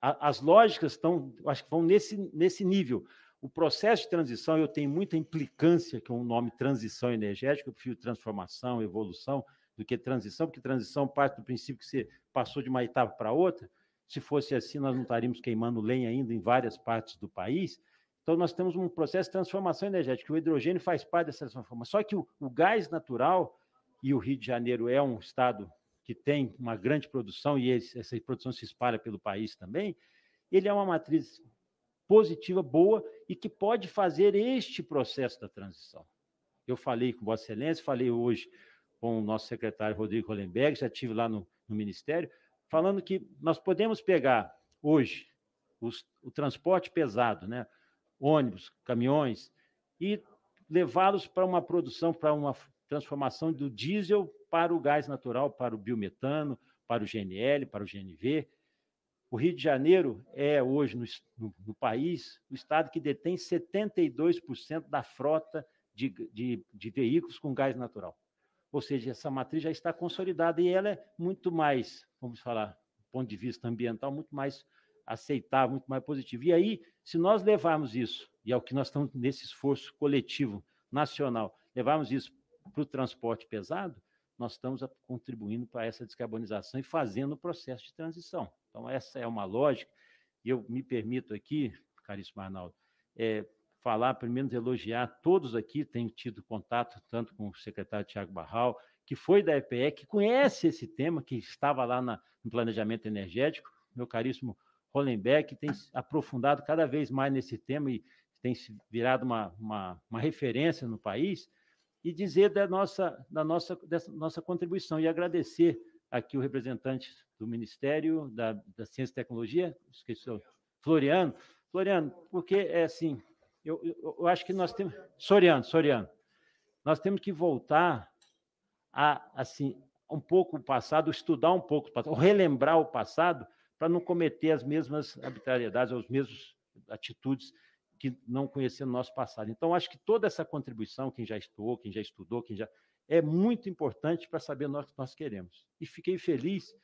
as lógicas estão, acho que vão nesse, nesse nível. O processo de transição, eu tenho muita implicância com o nome transição energética, eu prefiro transformação, evolução, do que transição, porque transição parte do princípio que você passou de uma etapa para outra. Se fosse assim, nós não estaríamos queimando lenha ainda em várias partes do país. Então, nós temos um processo de transformação energética. O hidrogênio faz parte dessa transformação. Só que o, o gás natural, e o Rio de Janeiro é um estado que tem uma grande produção, e esse, essa produção se espalha pelo país também, ele é uma matriz positiva, boa e que pode fazer este processo da transição. Eu falei com Vossa Excelência, falei hoje com o nosso secretário Rodrigo Hollenberg, já estive lá no, no Ministério, falando que nós podemos pegar hoje os, o transporte pesado, né? ônibus, caminhões, e levá-los para uma produção, para uma transformação do diesel para o gás natural, para o biometano, para o GNL, para o GNV, o Rio de Janeiro é hoje no, no, no país o estado que detém 72% da frota de, de, de veículos com gás natural. Ou seja, essa matriz já está consolidada e ela é muito mais, vamos falar, do ponto de vista ambiental, muito mais aceitável, muito mais positivo. E aí, se nós levarmos isso, e é o que nós estamos nesse esforço coletivo, nacional, levarmos isso para o transporte pesado, nós estamos contribuindo para essa descarbonização e fazendo o processo de transição. Então, essa é uma lógica, e eu me permito aqui, caríssimo Arnaldo, é, falar, pelo menos elogiar todos aqui, tenho tido contato tanto com o secretário Tiago Barral, que foi da EPE, que conhece esse tema, que estava lá na, no planejamento energético, meu caríssimo Hollenbeck, tem aprofundado cada vez mais nesse tema e tem se virado uma, uma, uma, referência no país, e dizer da nossa, da nossa, dessa nossa contribuição e agradecer aqui o representante do Ministério da, da Ciência e Tecnologia, esqueci, o Floriano. Floriano, porque é assim, eu, eu, eu acho que nós temos... Soriano, Soriano. Nós temos que voltar a, assim, um pouco o passado, estudar um pouco o passado, relembrar o passado, para não cometer as mesmas arbitrariedades, as mesmas atitudes que não conhecendo o nosso passado. Então, acho que toda essa contribuição, quem já estudou, quem já estudou, quem já é muito importante para saber o que nós queremos. E fiquei feliz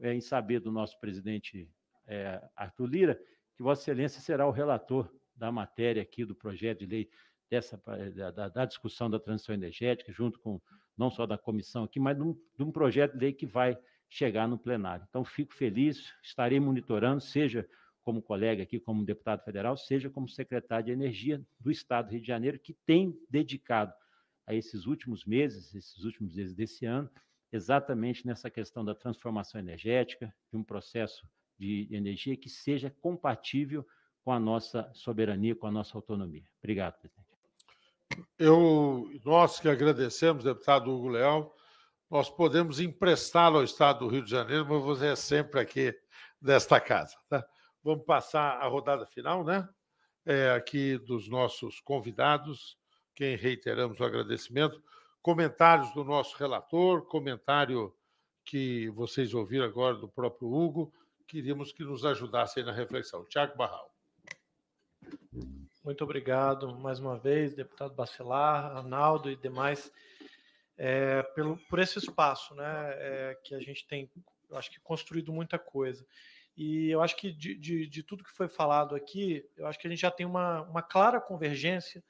é, em saber do nosso presidente é, Arthur Lira que Vossa Excelência será o relator da matéria aqui do projeto de lei dessa da, da discussão da transição energética, junto com não só da comissão aqui, mas de um, de um projeto de lei que vai chegar no plenário. Então, fico feliz, estarei monitorando, seja como colega aqui, como deputado federal, seja como secretário de Energia do Estado do Rio de Janeiro, que tem dedicado a esses últimos meses, esses últimos meses desse ano, exatamente nessa questão da transformação energética, de um processo de energia que seja compatível com a nossa soberania, com a nossa autonomia. Obrigado, presidente.
Eu, nós que agradecemos, deputado Hugo Leal, nós podemos emprestá-lo ao Estado do Rio de Janeiro, mas você é sempre aqui desta casa. Tá? Vamos passar a rodada final, né? É, aqui dos nossos convidados quem reiteramos o agradecimento, comentários do nosso relator, comentário que vocês ouviram agora do próprio Hugo, queríamos que nos ajudassem na reflexão. Tiago
Barral. Muito obrigado mais uma vez, deputado Bacelar, Arnaldo e demais, é, pelo, por esse espaço né, é, que a gente tem, eu acho que construído muita coisa. E eu acho que de, de, de, tudo que foi falado aqui, eu acho que a gente já tem uma, uma clara convergência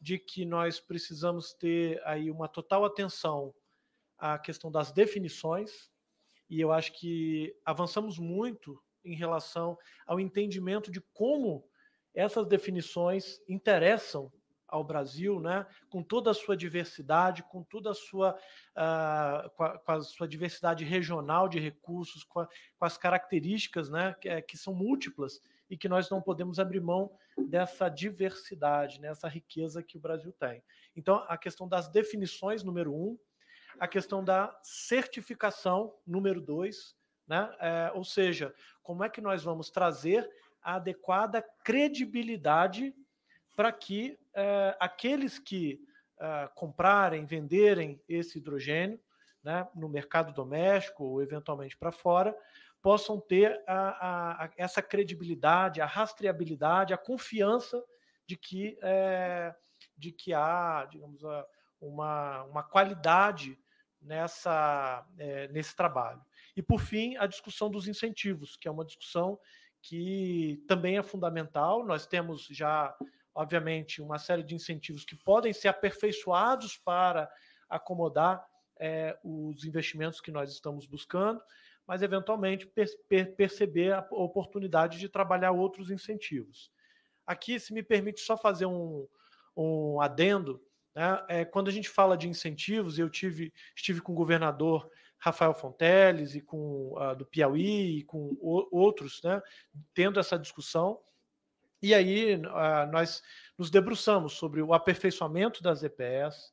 de que nós precisamos ter aí uma total atenção à questão das definições, e eu acho que avançamos muito em relação ao entendimento de como essas definições interessam ao Brasil, né, com toda a sua diversidade, com toda a sua, uh, com, a, com, a, sua diversidade regional de recursos, com, a, com as características né, que, é, que são múltiplas e que nós não podemos abrir mão dessa diversidade, nessa né, riqueza que o Brasil tem. Então, a questão das definições, número um, a questão da certificação, número dois, né? É, ou seja, como é que nós vamos trazer a adequada credibilidade para que é, aqueles que é, comprarem, venderem esse hidrogênio né, no mercado doméstico ou eventualmente para fora, possam ter a, a, essa credibilidade, a rastreabilidade, a confiança de que, é, de que há, digamos, uma, uma qualidade nessa, é, nesse trabalho. E, por fim, a discussão dos incentivos, que é uma discussão que também é fundamental. Nós temos já, obviamente, uma série de incentivos que podem ser aperfeiçoados para acomodar é, os investimentos que nós estamos buscando mas eventualmente per per perceber a oportunidade de trabalhar outros incentivos. Aqui, se me permite só fazer um, um adendo, né? é, quando a gente fala de incentivos, eu tive, estive com o governador Rafael Fonteles e com uh, do Piauí e com o, outros, né? tendo essa discussão. E aí uh, nós nos debruçamos sobre o aperfeiçoamento das EPS,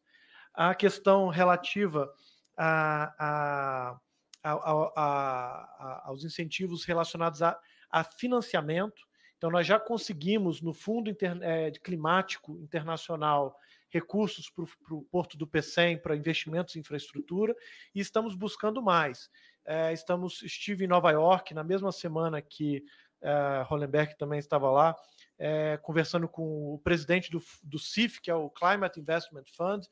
a questão relativa a, a a, a, aos incentivos relacionados a, a financiamento. Então, nós já conseguimos, no Fundo Inter, é, eh, Climático Internacional, recursos para o Porto do PECEM, para investimentos em infraestrutura, e estamos buscando mais. É, estamos, estive em Nova York, na mesma semana que é, Hollenberg também estava lá, é, conversando com o presidente do, do CIF, que é o Climate Investment Fund,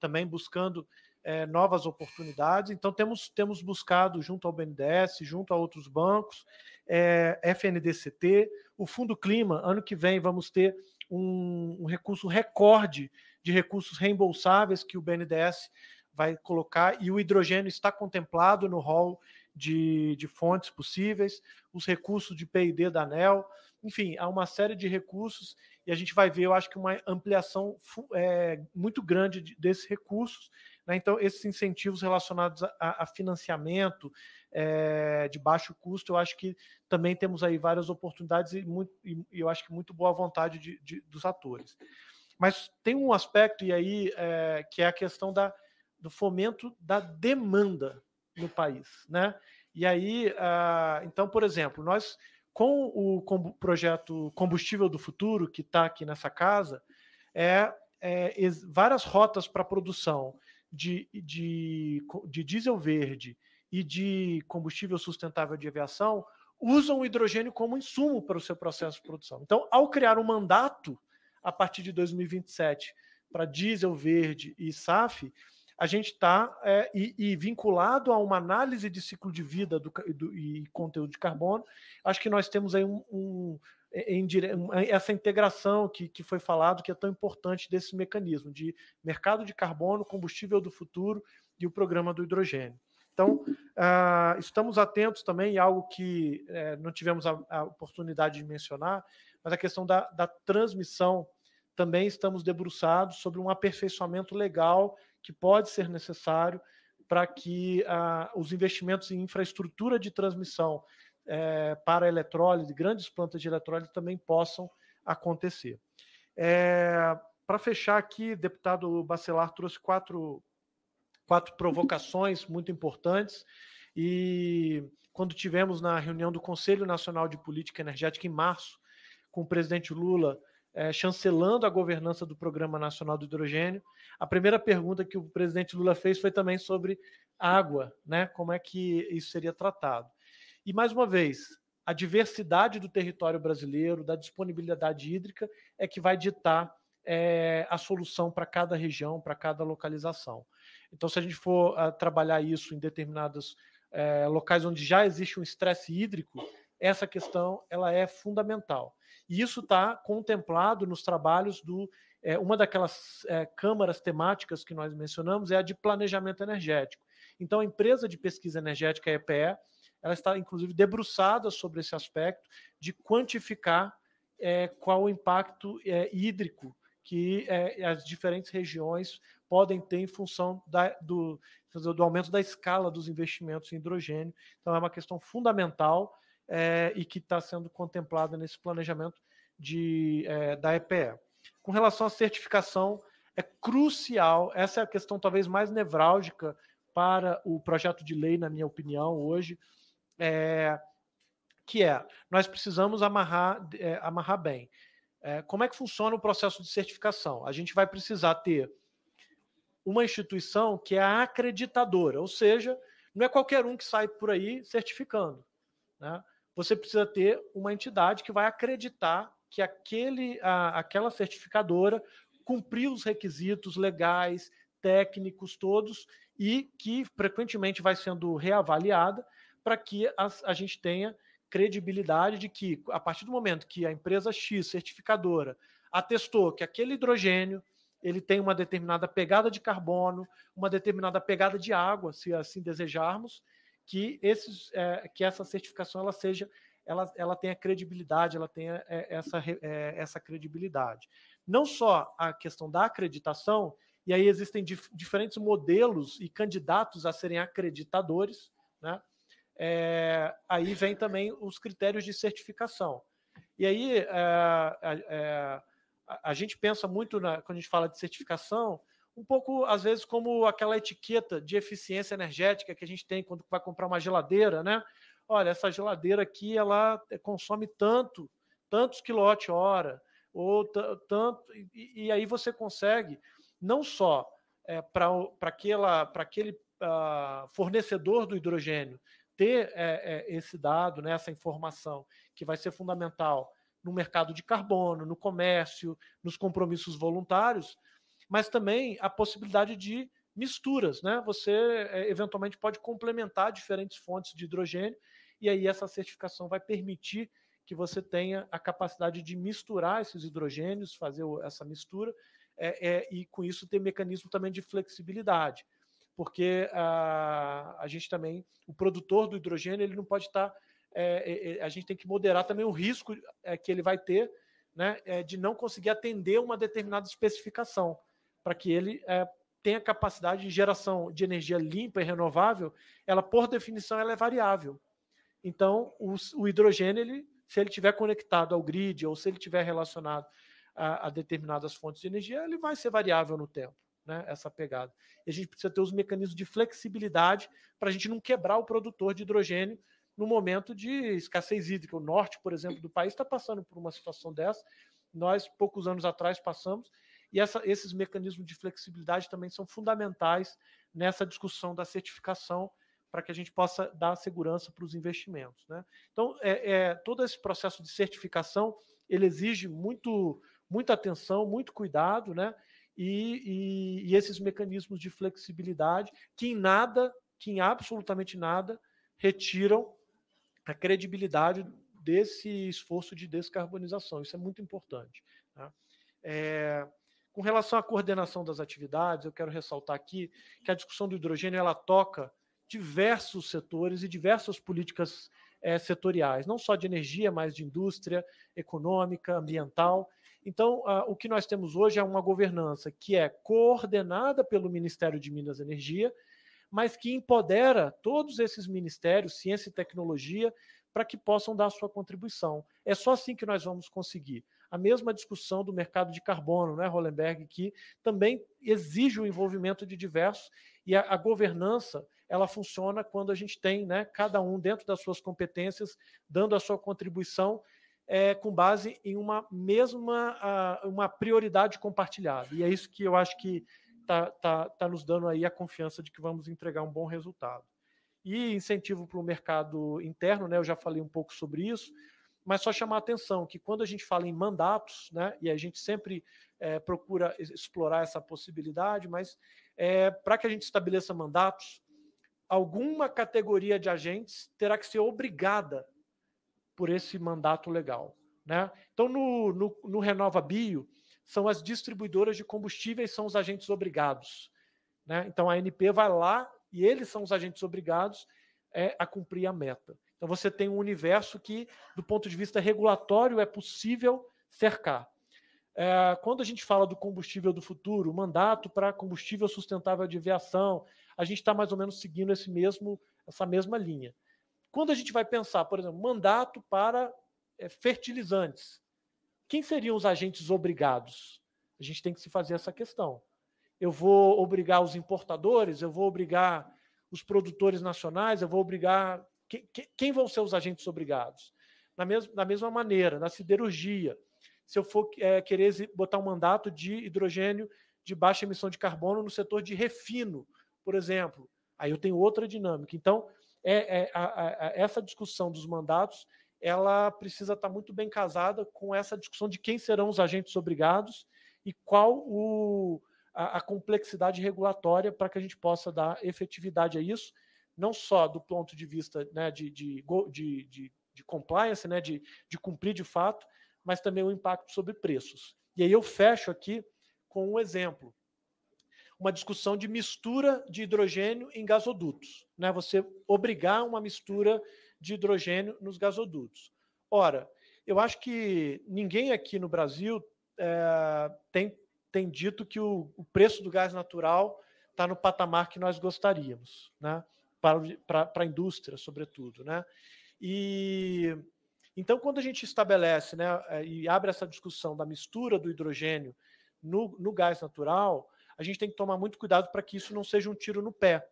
também buscando é, novas oportunidades. Então, temos, temos buscado, junto ao BNDES, junto a outros bancos, é, FNDCT, o Fundo Clima. Ano que vem vamos ter um, um recurso recorde de recursos reembolsáveis que o BNDES vai colocar, e o hidrogênio está contemplado no rol de, de, fontes possíveis, os recursos de PID da ANEL, enfim, há uma série de recursos e a gente vai ver, eu acho que uma ampliação é, muito grande de, desses recursos né? Então, esses incentivos relacionados a, a financiamento é, de baixo custo, eu acho que também temos aí várias oportunidades e, muito, e eu acho que muito boa vontade de, de, dos atores. Mas tem um aspecto, e aí, é, que é a questão da, do fomento da demanda no país. Né? E aí, ah, então, por exemplo, nós com o com, projeto Combustível do Futuro, que está aqui nessa casa, é, é várias rotas para produção de, de, de diesel verde e de combustível sustentável de aviação usam o hidrogênio como insumo para o seu processo de produção. Então, ao criar um mandato a partir de 2027 para diesel verde e SAF, a gente está é, e, e, vinculado a uma análise de ciclo de vida do, do, e conteúdo de carbono, acho que nós temos aí um, um, é, é em, é, essa integração que, que foi falado, que é tão importante desse mecanismo de mercado de carbono, combustível do futuro e o programa do hidrogênio. Então, uh, estamos atentos também, algo que uh, não tivemos a, a, oportunidade de mencionar, mas a questão da, da transmissão também estamos debruçados sobre um aperfeiçoamento legal que pode ser necessário para que uh, os investimentos em infraestrutura de transmissão é, para eletrólise, grandes plantas de eletrólise também possam acontecer. É, para fechar aqui, deputado Bacelar trouxe quatro, quatro provocações muito importantes. E quando tivemos na reunião do Conselho Nacional de Política Energética em março, com o presidente Lula é, chancelando a governança do Programa Nacional do Hidrogênio, a primeira pergunta que o presidente Lula fez foi também sobre água, né? Como é que isso seria tratado? E, mais uma vez, a diversidade do território brasileiro, da disponibilidade hídrica, é que vai ditar é, a solução para cada região, para cada localização. Então, se a gente for a, ah, trabalhar isso em determinados é, locais onde já existe um estresse hídrico, essa questão ela é fundamental. E isso está contemplado nos trabalhos do. É, uma daquelas é, câmaras temáticas que nós mencionamos é a de planejamento energético. Então, a empresa de pesquisa energética, a EPE, ela está inclusive debruçada sobre esse aspecto de quantificar é, qual o impacto é, hídrico que é, as diferentes regiões podem ter em função da, do, do aumento da escala dos investimentos em hidrogênio. Então, é uma questão fundamental é, e que está sendo contemplada nesse planejamento de, é, da EPE. Com relação à certificação, é crucial, essa é a questão talvez mais nevrálgica para o projeto de lei, na minha opinião, hoje, é, que é nós precisamos amarrar, é, amarrar bem. É, como é que funciona o processo de certificação? A gente vai precisar ter uma instituição que é acreditadora, ou seja, não é qualquer um que sai por aí certificando. Né? Você precisa ter uma entidade que vai acreditar que aquele, a, aquela certificadora cumpriu os requisitos legais, técnicos todos e que frequentemente vai sendo reavaliada para que a, a gente tenha credibilidade de que, a partir do momento que a empresa X certificadora atestou que aquele hidrogênio ele tem uma determinada pegada de carbono, uma determinada pegada de água, se assim desejarmos, que, esses, é, que essa certificação ela seja, ela, ela tenha credibilidade, ela tenha é, essa, é, essa credibilidade. Não só a questão da acreditação, e aí existem dif diferentes modelos e candidatos a serem acreditadores, né? é, aí vem também os critérios de certificação. E aí é, é, a, gente pensa muito, na, quando a gente fala de certificação, um pouco, às vezes, como aquela etiqueta de eficiência energética que a gente tem quando vai comprar uma geladeira, né? Olha, essa geladeira aqui, ela consome tanto, tantos quilowatt-hora, ou tanto... E, e, aí você consegue, não só é, para aquele uh, fornecedor do hidrogênio, ter é, é, esse dado, né, essa informação, que vai ser fundamental no mercado de carbono, no comércio, nos compromissos voluntários, mas também a possibilidade de misturas, né? Você é, eventualmente pode complementar diferentes fontes de hidrogênio e aí essa certificação vai permitir que você tenha a capacidade de misturar esses hidrogênios, fazer essa mistura é, é, e com isso ter mecanismo também de flexibilidade porque a, a gente também, o produtor do hidrogênio, ele não pode estar. Tá, é, é, é, a gente tem que moderar também o risco é, que ele vai ter né, é, de não conseguir atender uma determinada especificação, para que ele tenha capacidade de geração de energia limpa e renovável, ela, por definição, ela é variável. Então, o, o hidrogênio, ele, se ele estiver conectado ao grid ou se ele estiver relacionado a, a determinadas fontes de energia, ele vai ser variável no tempo né, essa pegada. E a gente precisa ter os mecanismos de flexibilidade para a gente não quebrar o produtor de hidrogênio no momento de escassez hídrica. O norte, por exemplo, do país está passando por uma situação dessa. Nós, poucos anos atrás, passamos. E essa, esses mecanismos de flexibilidade também são fundamentais nessa discussão da certificação para que a gente possa dar segurança para os investimentos. Né? Então, é, é, todo esse processo de certificação ele exige muito, muita atenção, muito cuidado, né? e, e, e esses mecanismos de flexibilidade que em nada, que em absolutamente nada, retiram a credibilidade desse esforço de descarbonização. Isso é muito importante. Tá? É, com relação à coordenação das atividades, eu quero ressaltar aqui que a discussão do hidrogênio ela toca diversos setores e diversas políticas é, setoriais, não só de energia, mas de indústria, econômica, ambiental. Então, uh, o que nós temos hoje é uma governança que é coordenada pelo Ministério de Minas e Energia, mas que empodera todos esses ministérios, ciência e tecnologia, para que possam dar sua contribuição. É só assim que nós vamos conseguir. A mesma discussão do mercado de carbono, né, Hollenberg, que também exige o envolvimento de diversos e a, a governança ela funciona quando a gente tem, né, cada um dentro das suas competências, dando a sua contribuição é, com base em uma mesma uma prioridade compartilhada. E é isso que eu acho que está tá, tá nos dando aí a confiança de que vamos entregar um bom resultado. E incentivo para o mercado interno, né, eu já falei um pouco sobre isso, mas só chamar a atenção que quando a gente fala em mandatos, né, e a gente sempre é, procura explorar essa possibilidade, mas é, para que a gente estabeleça mandatos, alguma categoria de agentes terá que ser obrigada por esse mandato legal. Né? Então, no, no, no Renova Bio, são as distribuidoras de combustíveis, são os agentes obrigados. Né? Então, a ANP vai lá e eles são os agentes obrigados é, a cumprir a meta. Então, você tem um universo que, do ponto de vista regulatório, é possível cercar. É, quando a gente fala do combustível do futuro, o mandato para combustível sustentável de aviação, a gente está mais ou menos seguindo esse mesmo, essa mesma linha. Quando a gente vai pensar, por exemplo, mandato para é, fertilizantes, quem seriam os agentes obrigados? A gente tem que se fazer essa questão. Eu vou obrigar os importadores, eu vou obrigar os produtores nacionais, eu vou obrigar. Que, que, quem vão ser os agentes obrigados? Na, mes da mesma maneira, na siderurgia, se eu for é, querer botar um mandato de hidrogênio de baixa emissão de carbono no setor de refino, por exemplo, aí eu tenho outra dinâmica. Então, é, é, a, a, essa discussão dos mandatos ela precisa estar muito bem casada com essa discussão de quem serão os agentes obrigados e qual o, a, a complexidade regulatória para que a gente possa dar efetividade a isso, não só do ponto de vista né, de, de, de, de, de compliance, né, de, de cumprir de fato, mas também o impacto sobre preços. E aí eu fecho aqui com um exemplo uma discussão de mistura de hidrogênio em gasodutos, né? Você obrigar uma mistura de hidrogênio nos gasodutos. Ora, eu acho que ninguém aqui no Brasil é, tem, tem dito que o, o preço do gás natural está no patamar que nós gostaríamos, né? Para a indústria, sobretudo, né? E então, quando a gente estabelece né, é, e abre essa discussão da mistura do hidrogênio no, no gás natural, a gente tem que tomar muito cuidado para que isso não seja um tiro no pé.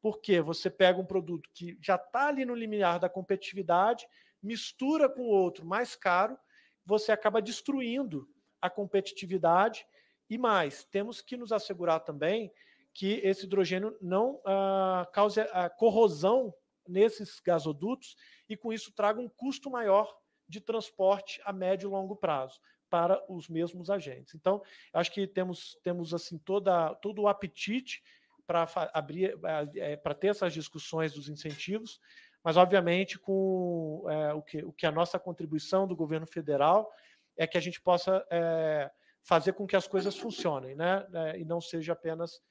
Porque você pega um produto que já está ali no limiar da competitividade, mistura com outro mais caro, você acaba destruindo a competitividade. E mais, temos que nos assegurar também que esse hidrogênio não ah, cause a corrosão nesses gasodutos e, com isso, traga um custo maior de transporte a médio e longo prazo para os mesmos agentes. Então, acho que temos, temos assim toda, todo o apetite para abrir, é, para ter essas discussões dos incentivos, mas obviamente com é, o, que, o que a nossa contribuição do governo federal é que a gente possa é, fazer com que as coisas funcionem, né? e não seja apenas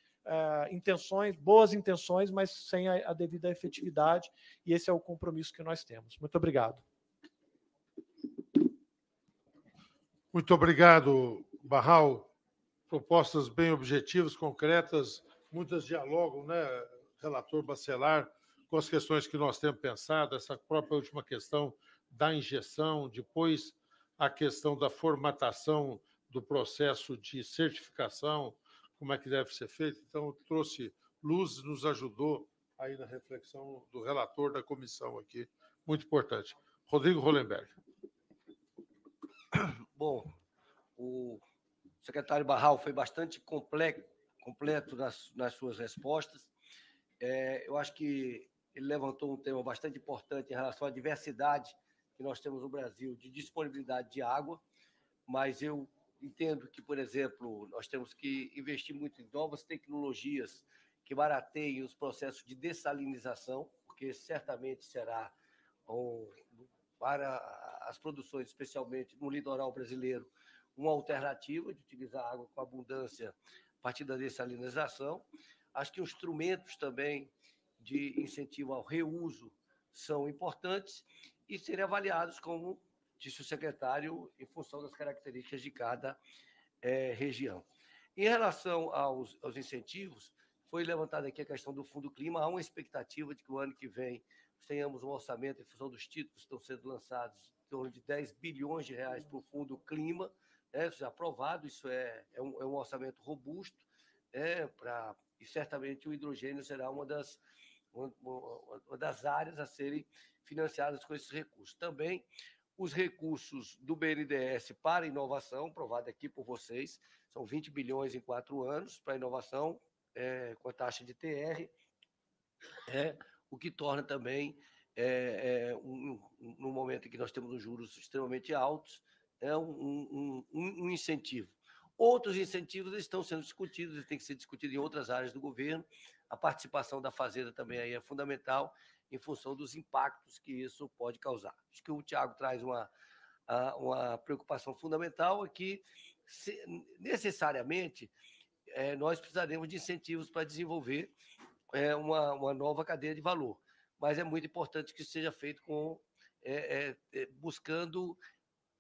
intenções, boas intenções, mas sem a, a devida efetividade. E esse é o compromisso que nós temos. Muito obrigado.
Muito obrigado, Barral. Propostas bem objetivas, concretas, muitas dialogam, né, relator Bacelar, com as questões que nós temos pensado, essa própria última questão da injeção, depois a questão da formatação do processo de certificação, como é que deve ser feito. Então, trouxe luz, nos ajudou aí na reflexão do relator da comissão aqui. Muito importante. Rodrigo Hollenberg.
Bom, o secretário Barral foi bastante completo nas, nas suas respostas. É, eu acho que ele levantou um tema bastante importante em relação à diversidade que nós temos no Brasil de disponibilidade de água, mas eu entendo que, por exemplo, nós temos que investir muito em novas tecnologias que barateiem os processos de dessalinização, porque certamente será um, para as produções, especialmente no litoral brasileiro, uma alternativa de utilizar água com abundância a partir da dessalinização. Acho que os instrumentos também de incentivo ao reuso são importantes e serem avaliados, como disse o secretário, em função das características de cada é, região. Em relação aos, aos incentivos, foi levantada aqui a questão do Fundo Clima. Há uma expectativa de que o ano que vem tenhamos um orçamento em função dos títulos que estão sendo lançados torno de 10 bilhões de reais para o Fundo Clima, né, isso é aprovado, isso é, é, um, é um orçamento robusto, é, pra, e certamente o hidrogênio será uma das, uma, uma das áreas a serem financiadas com esses recursos. Também os recursos do BNDES para inovação, aprovado aqui por vocês, são 20 bilhões em quatro anos para inovação, é, com a taxa de TR, é, o que torna também é, é um, no momento em que nós temos juros extremamente altos, é um, um, um incentivo. Outros incentivos estão sendo discutidos, e têm que ser discutidos em outras áreas do governo. A participação da Fazenda também aí é fundamental em função dos impactos que isso pode causar. Acho que o Tiago traz uma, uma preocupação fundamental é que se, necessariamente é, nós precisaremos de incentivos para desenvolver é, uma, uma nova cadeia de valor mas é muito importante que isso seja feito com é, é, é, buscando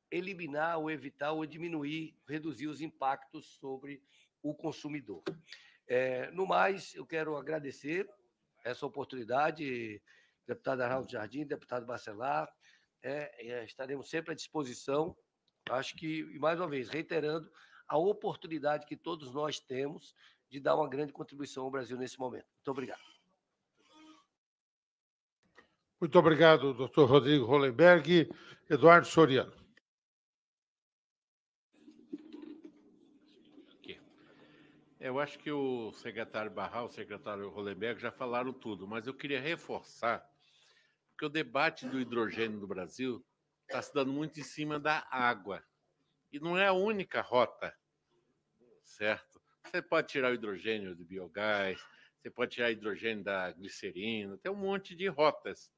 eliminar ou evitar ou diminuir, reduzir os impactos sobre o consumidor. É, no mais, eu quero agradecer essa oportunidade, deputada Raul Jardim, deputado Bacelar, é, é, estaremos sempre à disposição. Acho que, mais uma vez, reiterando a oportunidade que todos nós temos de dar uma grande contribuição ao Brasil nesse momento. Muito obrigado.
Muito obrigado, doutor Rodrigo Hollenberg. Eduardo Soriano.
Eu acho que o secretário Barral, o secretário Hollenberg já falaram tudo, mas eu queria reforçar que o debate do hidrogênio no Brasil está se dando muito em cima da água. E não é a única rota, certo? Você pode tirar o hidrogênio do biogás, você pode tirar o hidrogênio da glicerina, tem um monte de rotas.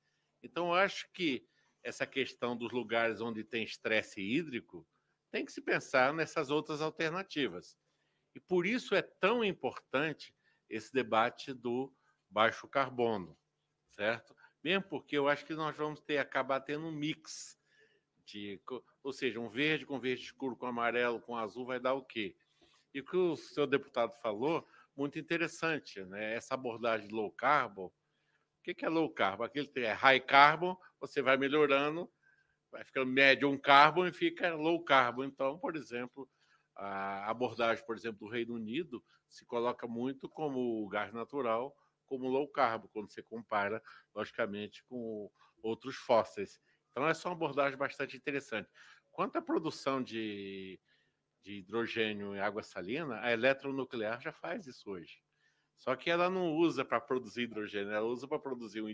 Então, acho que essa questão dos lugares onde tem estresse hídrico tem que se pensar nessas outras alternativas. E por isso é tão importante esse debate do baixo carbono, certo? Mesmo porque eu acho que nós vamos ter acabar tendo um mix de, ou seja, um verde com verde escuro, com amarelo, com azul vai dar o quê? E o que o seu deputado falou, muito interessante, né? Essa abordagem low carbon o que é low carb? Aquele que é high carbon, você vai melhorando, vai ficando medium carbon e fica low carbon. Então, por exemplo, a abordagem, por exemplo, do Reino Unido se coloca muito como o gás natural, como low carb, quando você compara, logicamente, com outros fósseis. Então, essa é uma abordagem bastante interessante. Quanto à produção de, de hidrogênio e água salina, a eletronuclear já faz isso hoje. Só que ela não usa para produzir hidrogênio, ela usa para produzir um,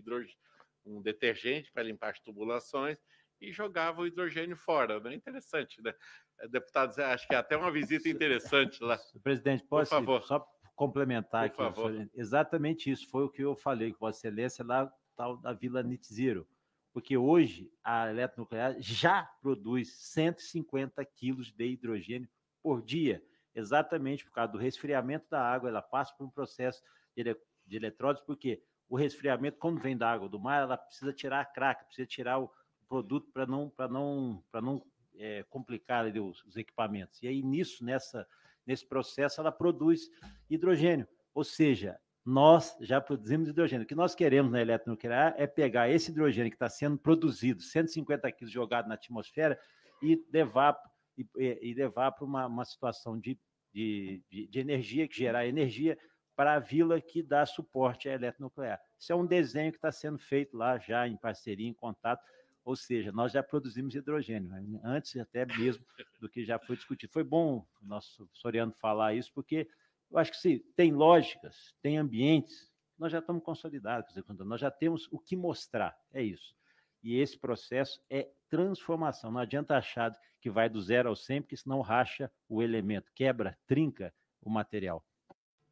um detergente para limpar as tubulações e jogava o hidrogênio fora. é Interessante, né? É, deputados, acho que é até uma visita interessante lá.
Presidente, posso só complementar Por aqui? Favor. Exatamente isso foi o que eu falei com Vossa Excelência lá tal da Vila Nitziro, porque hoje a eletronuclear já produz 150 quilos de hidrogênio por dia exatamente por causa do resfriamento da água, ela passa por um processo de, de eletrólise, porque o resfriamento, quando vem da água do mar, ela precisa tirar a craca, precisa tirar o produto para não, pra não, pra não é, complicar ali, os, os, equipamentos. E aí, nisso, nessa, nesse processo, ela produz hidrogênio. Ou seja, nós já produzimos hidrogênio. O que nós queremos na eletronuclear é pegar esse hidrogênio que está sendo produzido, 150 quilos jogado na atmosfera, e levar e, e levar para uma, uma situação de de, de, de energia, que gerar energia para a vila que dá suporte à eletronuclear. Isso é um desenho que está sendo feito lá já em parceria, em contato. Ou seja, nós já produzimos hidrogênio, né? antes até mesmo do que já foi discutido. Foi bom o nosso Soriano falar isso, porque eu acho que se tem lógicas, tem ambientes, nós já estamos consolidados, nós já temos o que mostrar, é isso. E esse processo é transformação. Não adianta achar que vai do zero ao 100, porque senão racha o elemento, quebra, trinca o material.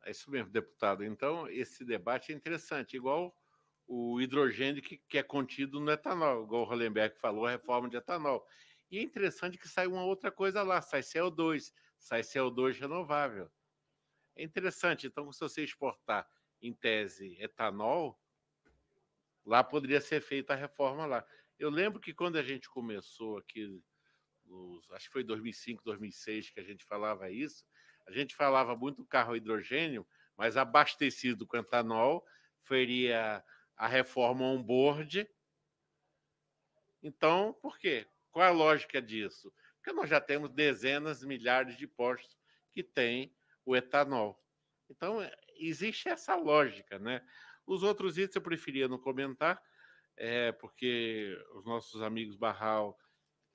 É isso mesmo, deputado. Então, esse debate é interessante, igual o hidrogênio que, que é contido no etanol, igual o Hollenberg falou, a reforma de etanol. E é interessante que sai uma outra coisa lá, sai CO2, sai CO2 renovável. É interessante, então, se você exportar em tese etanol, Lá poderia ser feita a reforma lá. Eu lembro que quando a gente começou aqui, nos, acho que foi 2005, 2006 que a gente falava isso, a gente falava muito carro hidrogênio, mas abastecido com etanol, feria a reforma on-board. Então, por quê? Qual é a lógica disso? Porque nós já temos dezenas, milhares de postos que têm o etanol. Então, é, existe essa lógica, né? Os outros itens eu preferia não comentar, é, porque os nossos amigos Barral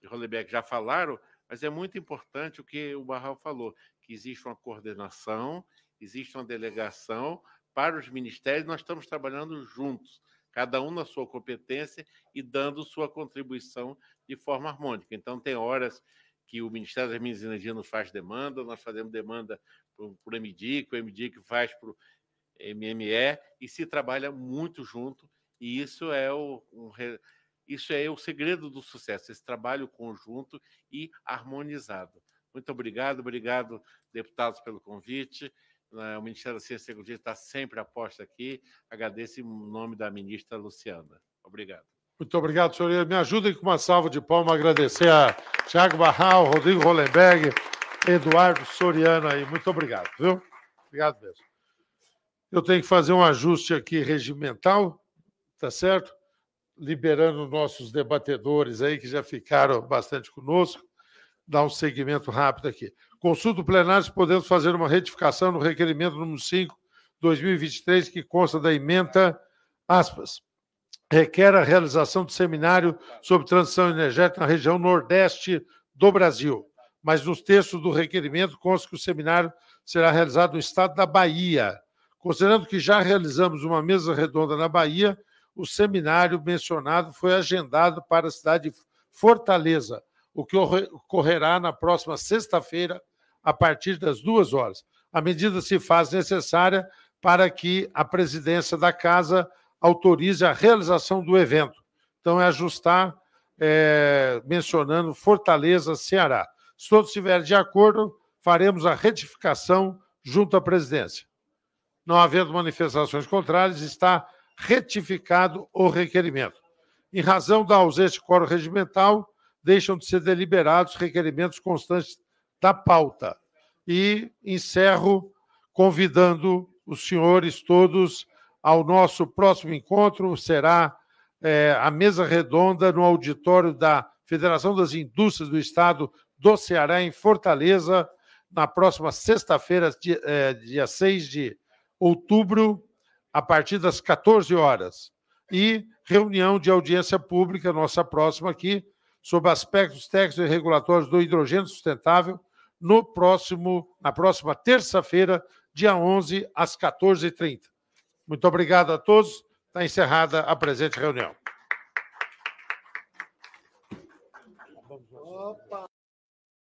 e Rolebeck já falaram, mas é muito importante o que o Barral falou, que existe uma coordenação, existe uma delegação para os ministérios, nós estamos trabalhando juntos, cada um na sua competência e dando sua contribuição de forma harmônica. Então, tem horas que o Ministério das Minas e Energia nos faz demanda, nós fazemos demanda para o MDIC, o MDIC faz para o MME, e se trabalha muito junto, e isso é o, um, isso é o segredo do sucesso, esse trabalho conjunto e harmonizado. Muito obrigado, obrigado, deputados, pelo convite. Ah, o Ministério da Ciência e Tecnologia está sempre à posta aqui. Agradeço em nome da ministra Luciana. Obrigado.
Muito obrigado, senhor. Me ajudem com uma salva de palmas agradecer a Tiago Barral, Rodrigo Hollenberg, Eduardo Soriano aí. Muito obrigado, viu? Obrigado mesmo. Eu tenho que fazer um ajuste aqui regimental, tá certo? Liberando nossos debatedores aí que já ficaram bastante conosco, dar um segmento rápido aqui. Consulta o plenário se podemos fazer uma retificação no requerimento número 5, 2023, que consta da emenda, aspas, requer a realização do seminário sobre transição energética na região nordeste do Brasil. Mas nos textos do requerimento consta que o seminário será realizado no estado da Bahia, Considerando que já realizamos uma mesa redonda na Bahia, o seminário mencionado foi agendado para a cidade de Fortaleza, o que ocorrerá na próxima sexta-feira, a partir das duas horas. A medida se faz necessária para que a presidência da casa autorize a realização do evento. Então, é ajustar, é, mencionando Fortaleza, Ceará. Se todos estiverem de acordo, faremos a retificação junto à presidência. Não havendo manifestações contrárias, está retificado o requerimento. Em razão da ausência de coro regimental, deixam de ser deliberados requerimentos constantes da pauta. E encerro convidando os senhores todos ao nosso próximo encontro. Será é, a mesa redonda no auditório da Federação das Indústrias do Estado do Ceará, em Fortaleza, na próxima sexta-feira, dia, é, dia 6 de outubro, a partir das 14 horas. E reunião de audiência pública, nossa próxima aqui, sobre aspectos técnicos e regulatórios do hidrogênio sustentável, no próximo, na próxima terça-feira, dia 11, às 14h30. Muito obrigado a todos. Está encerrada a presente reunião.
Opa.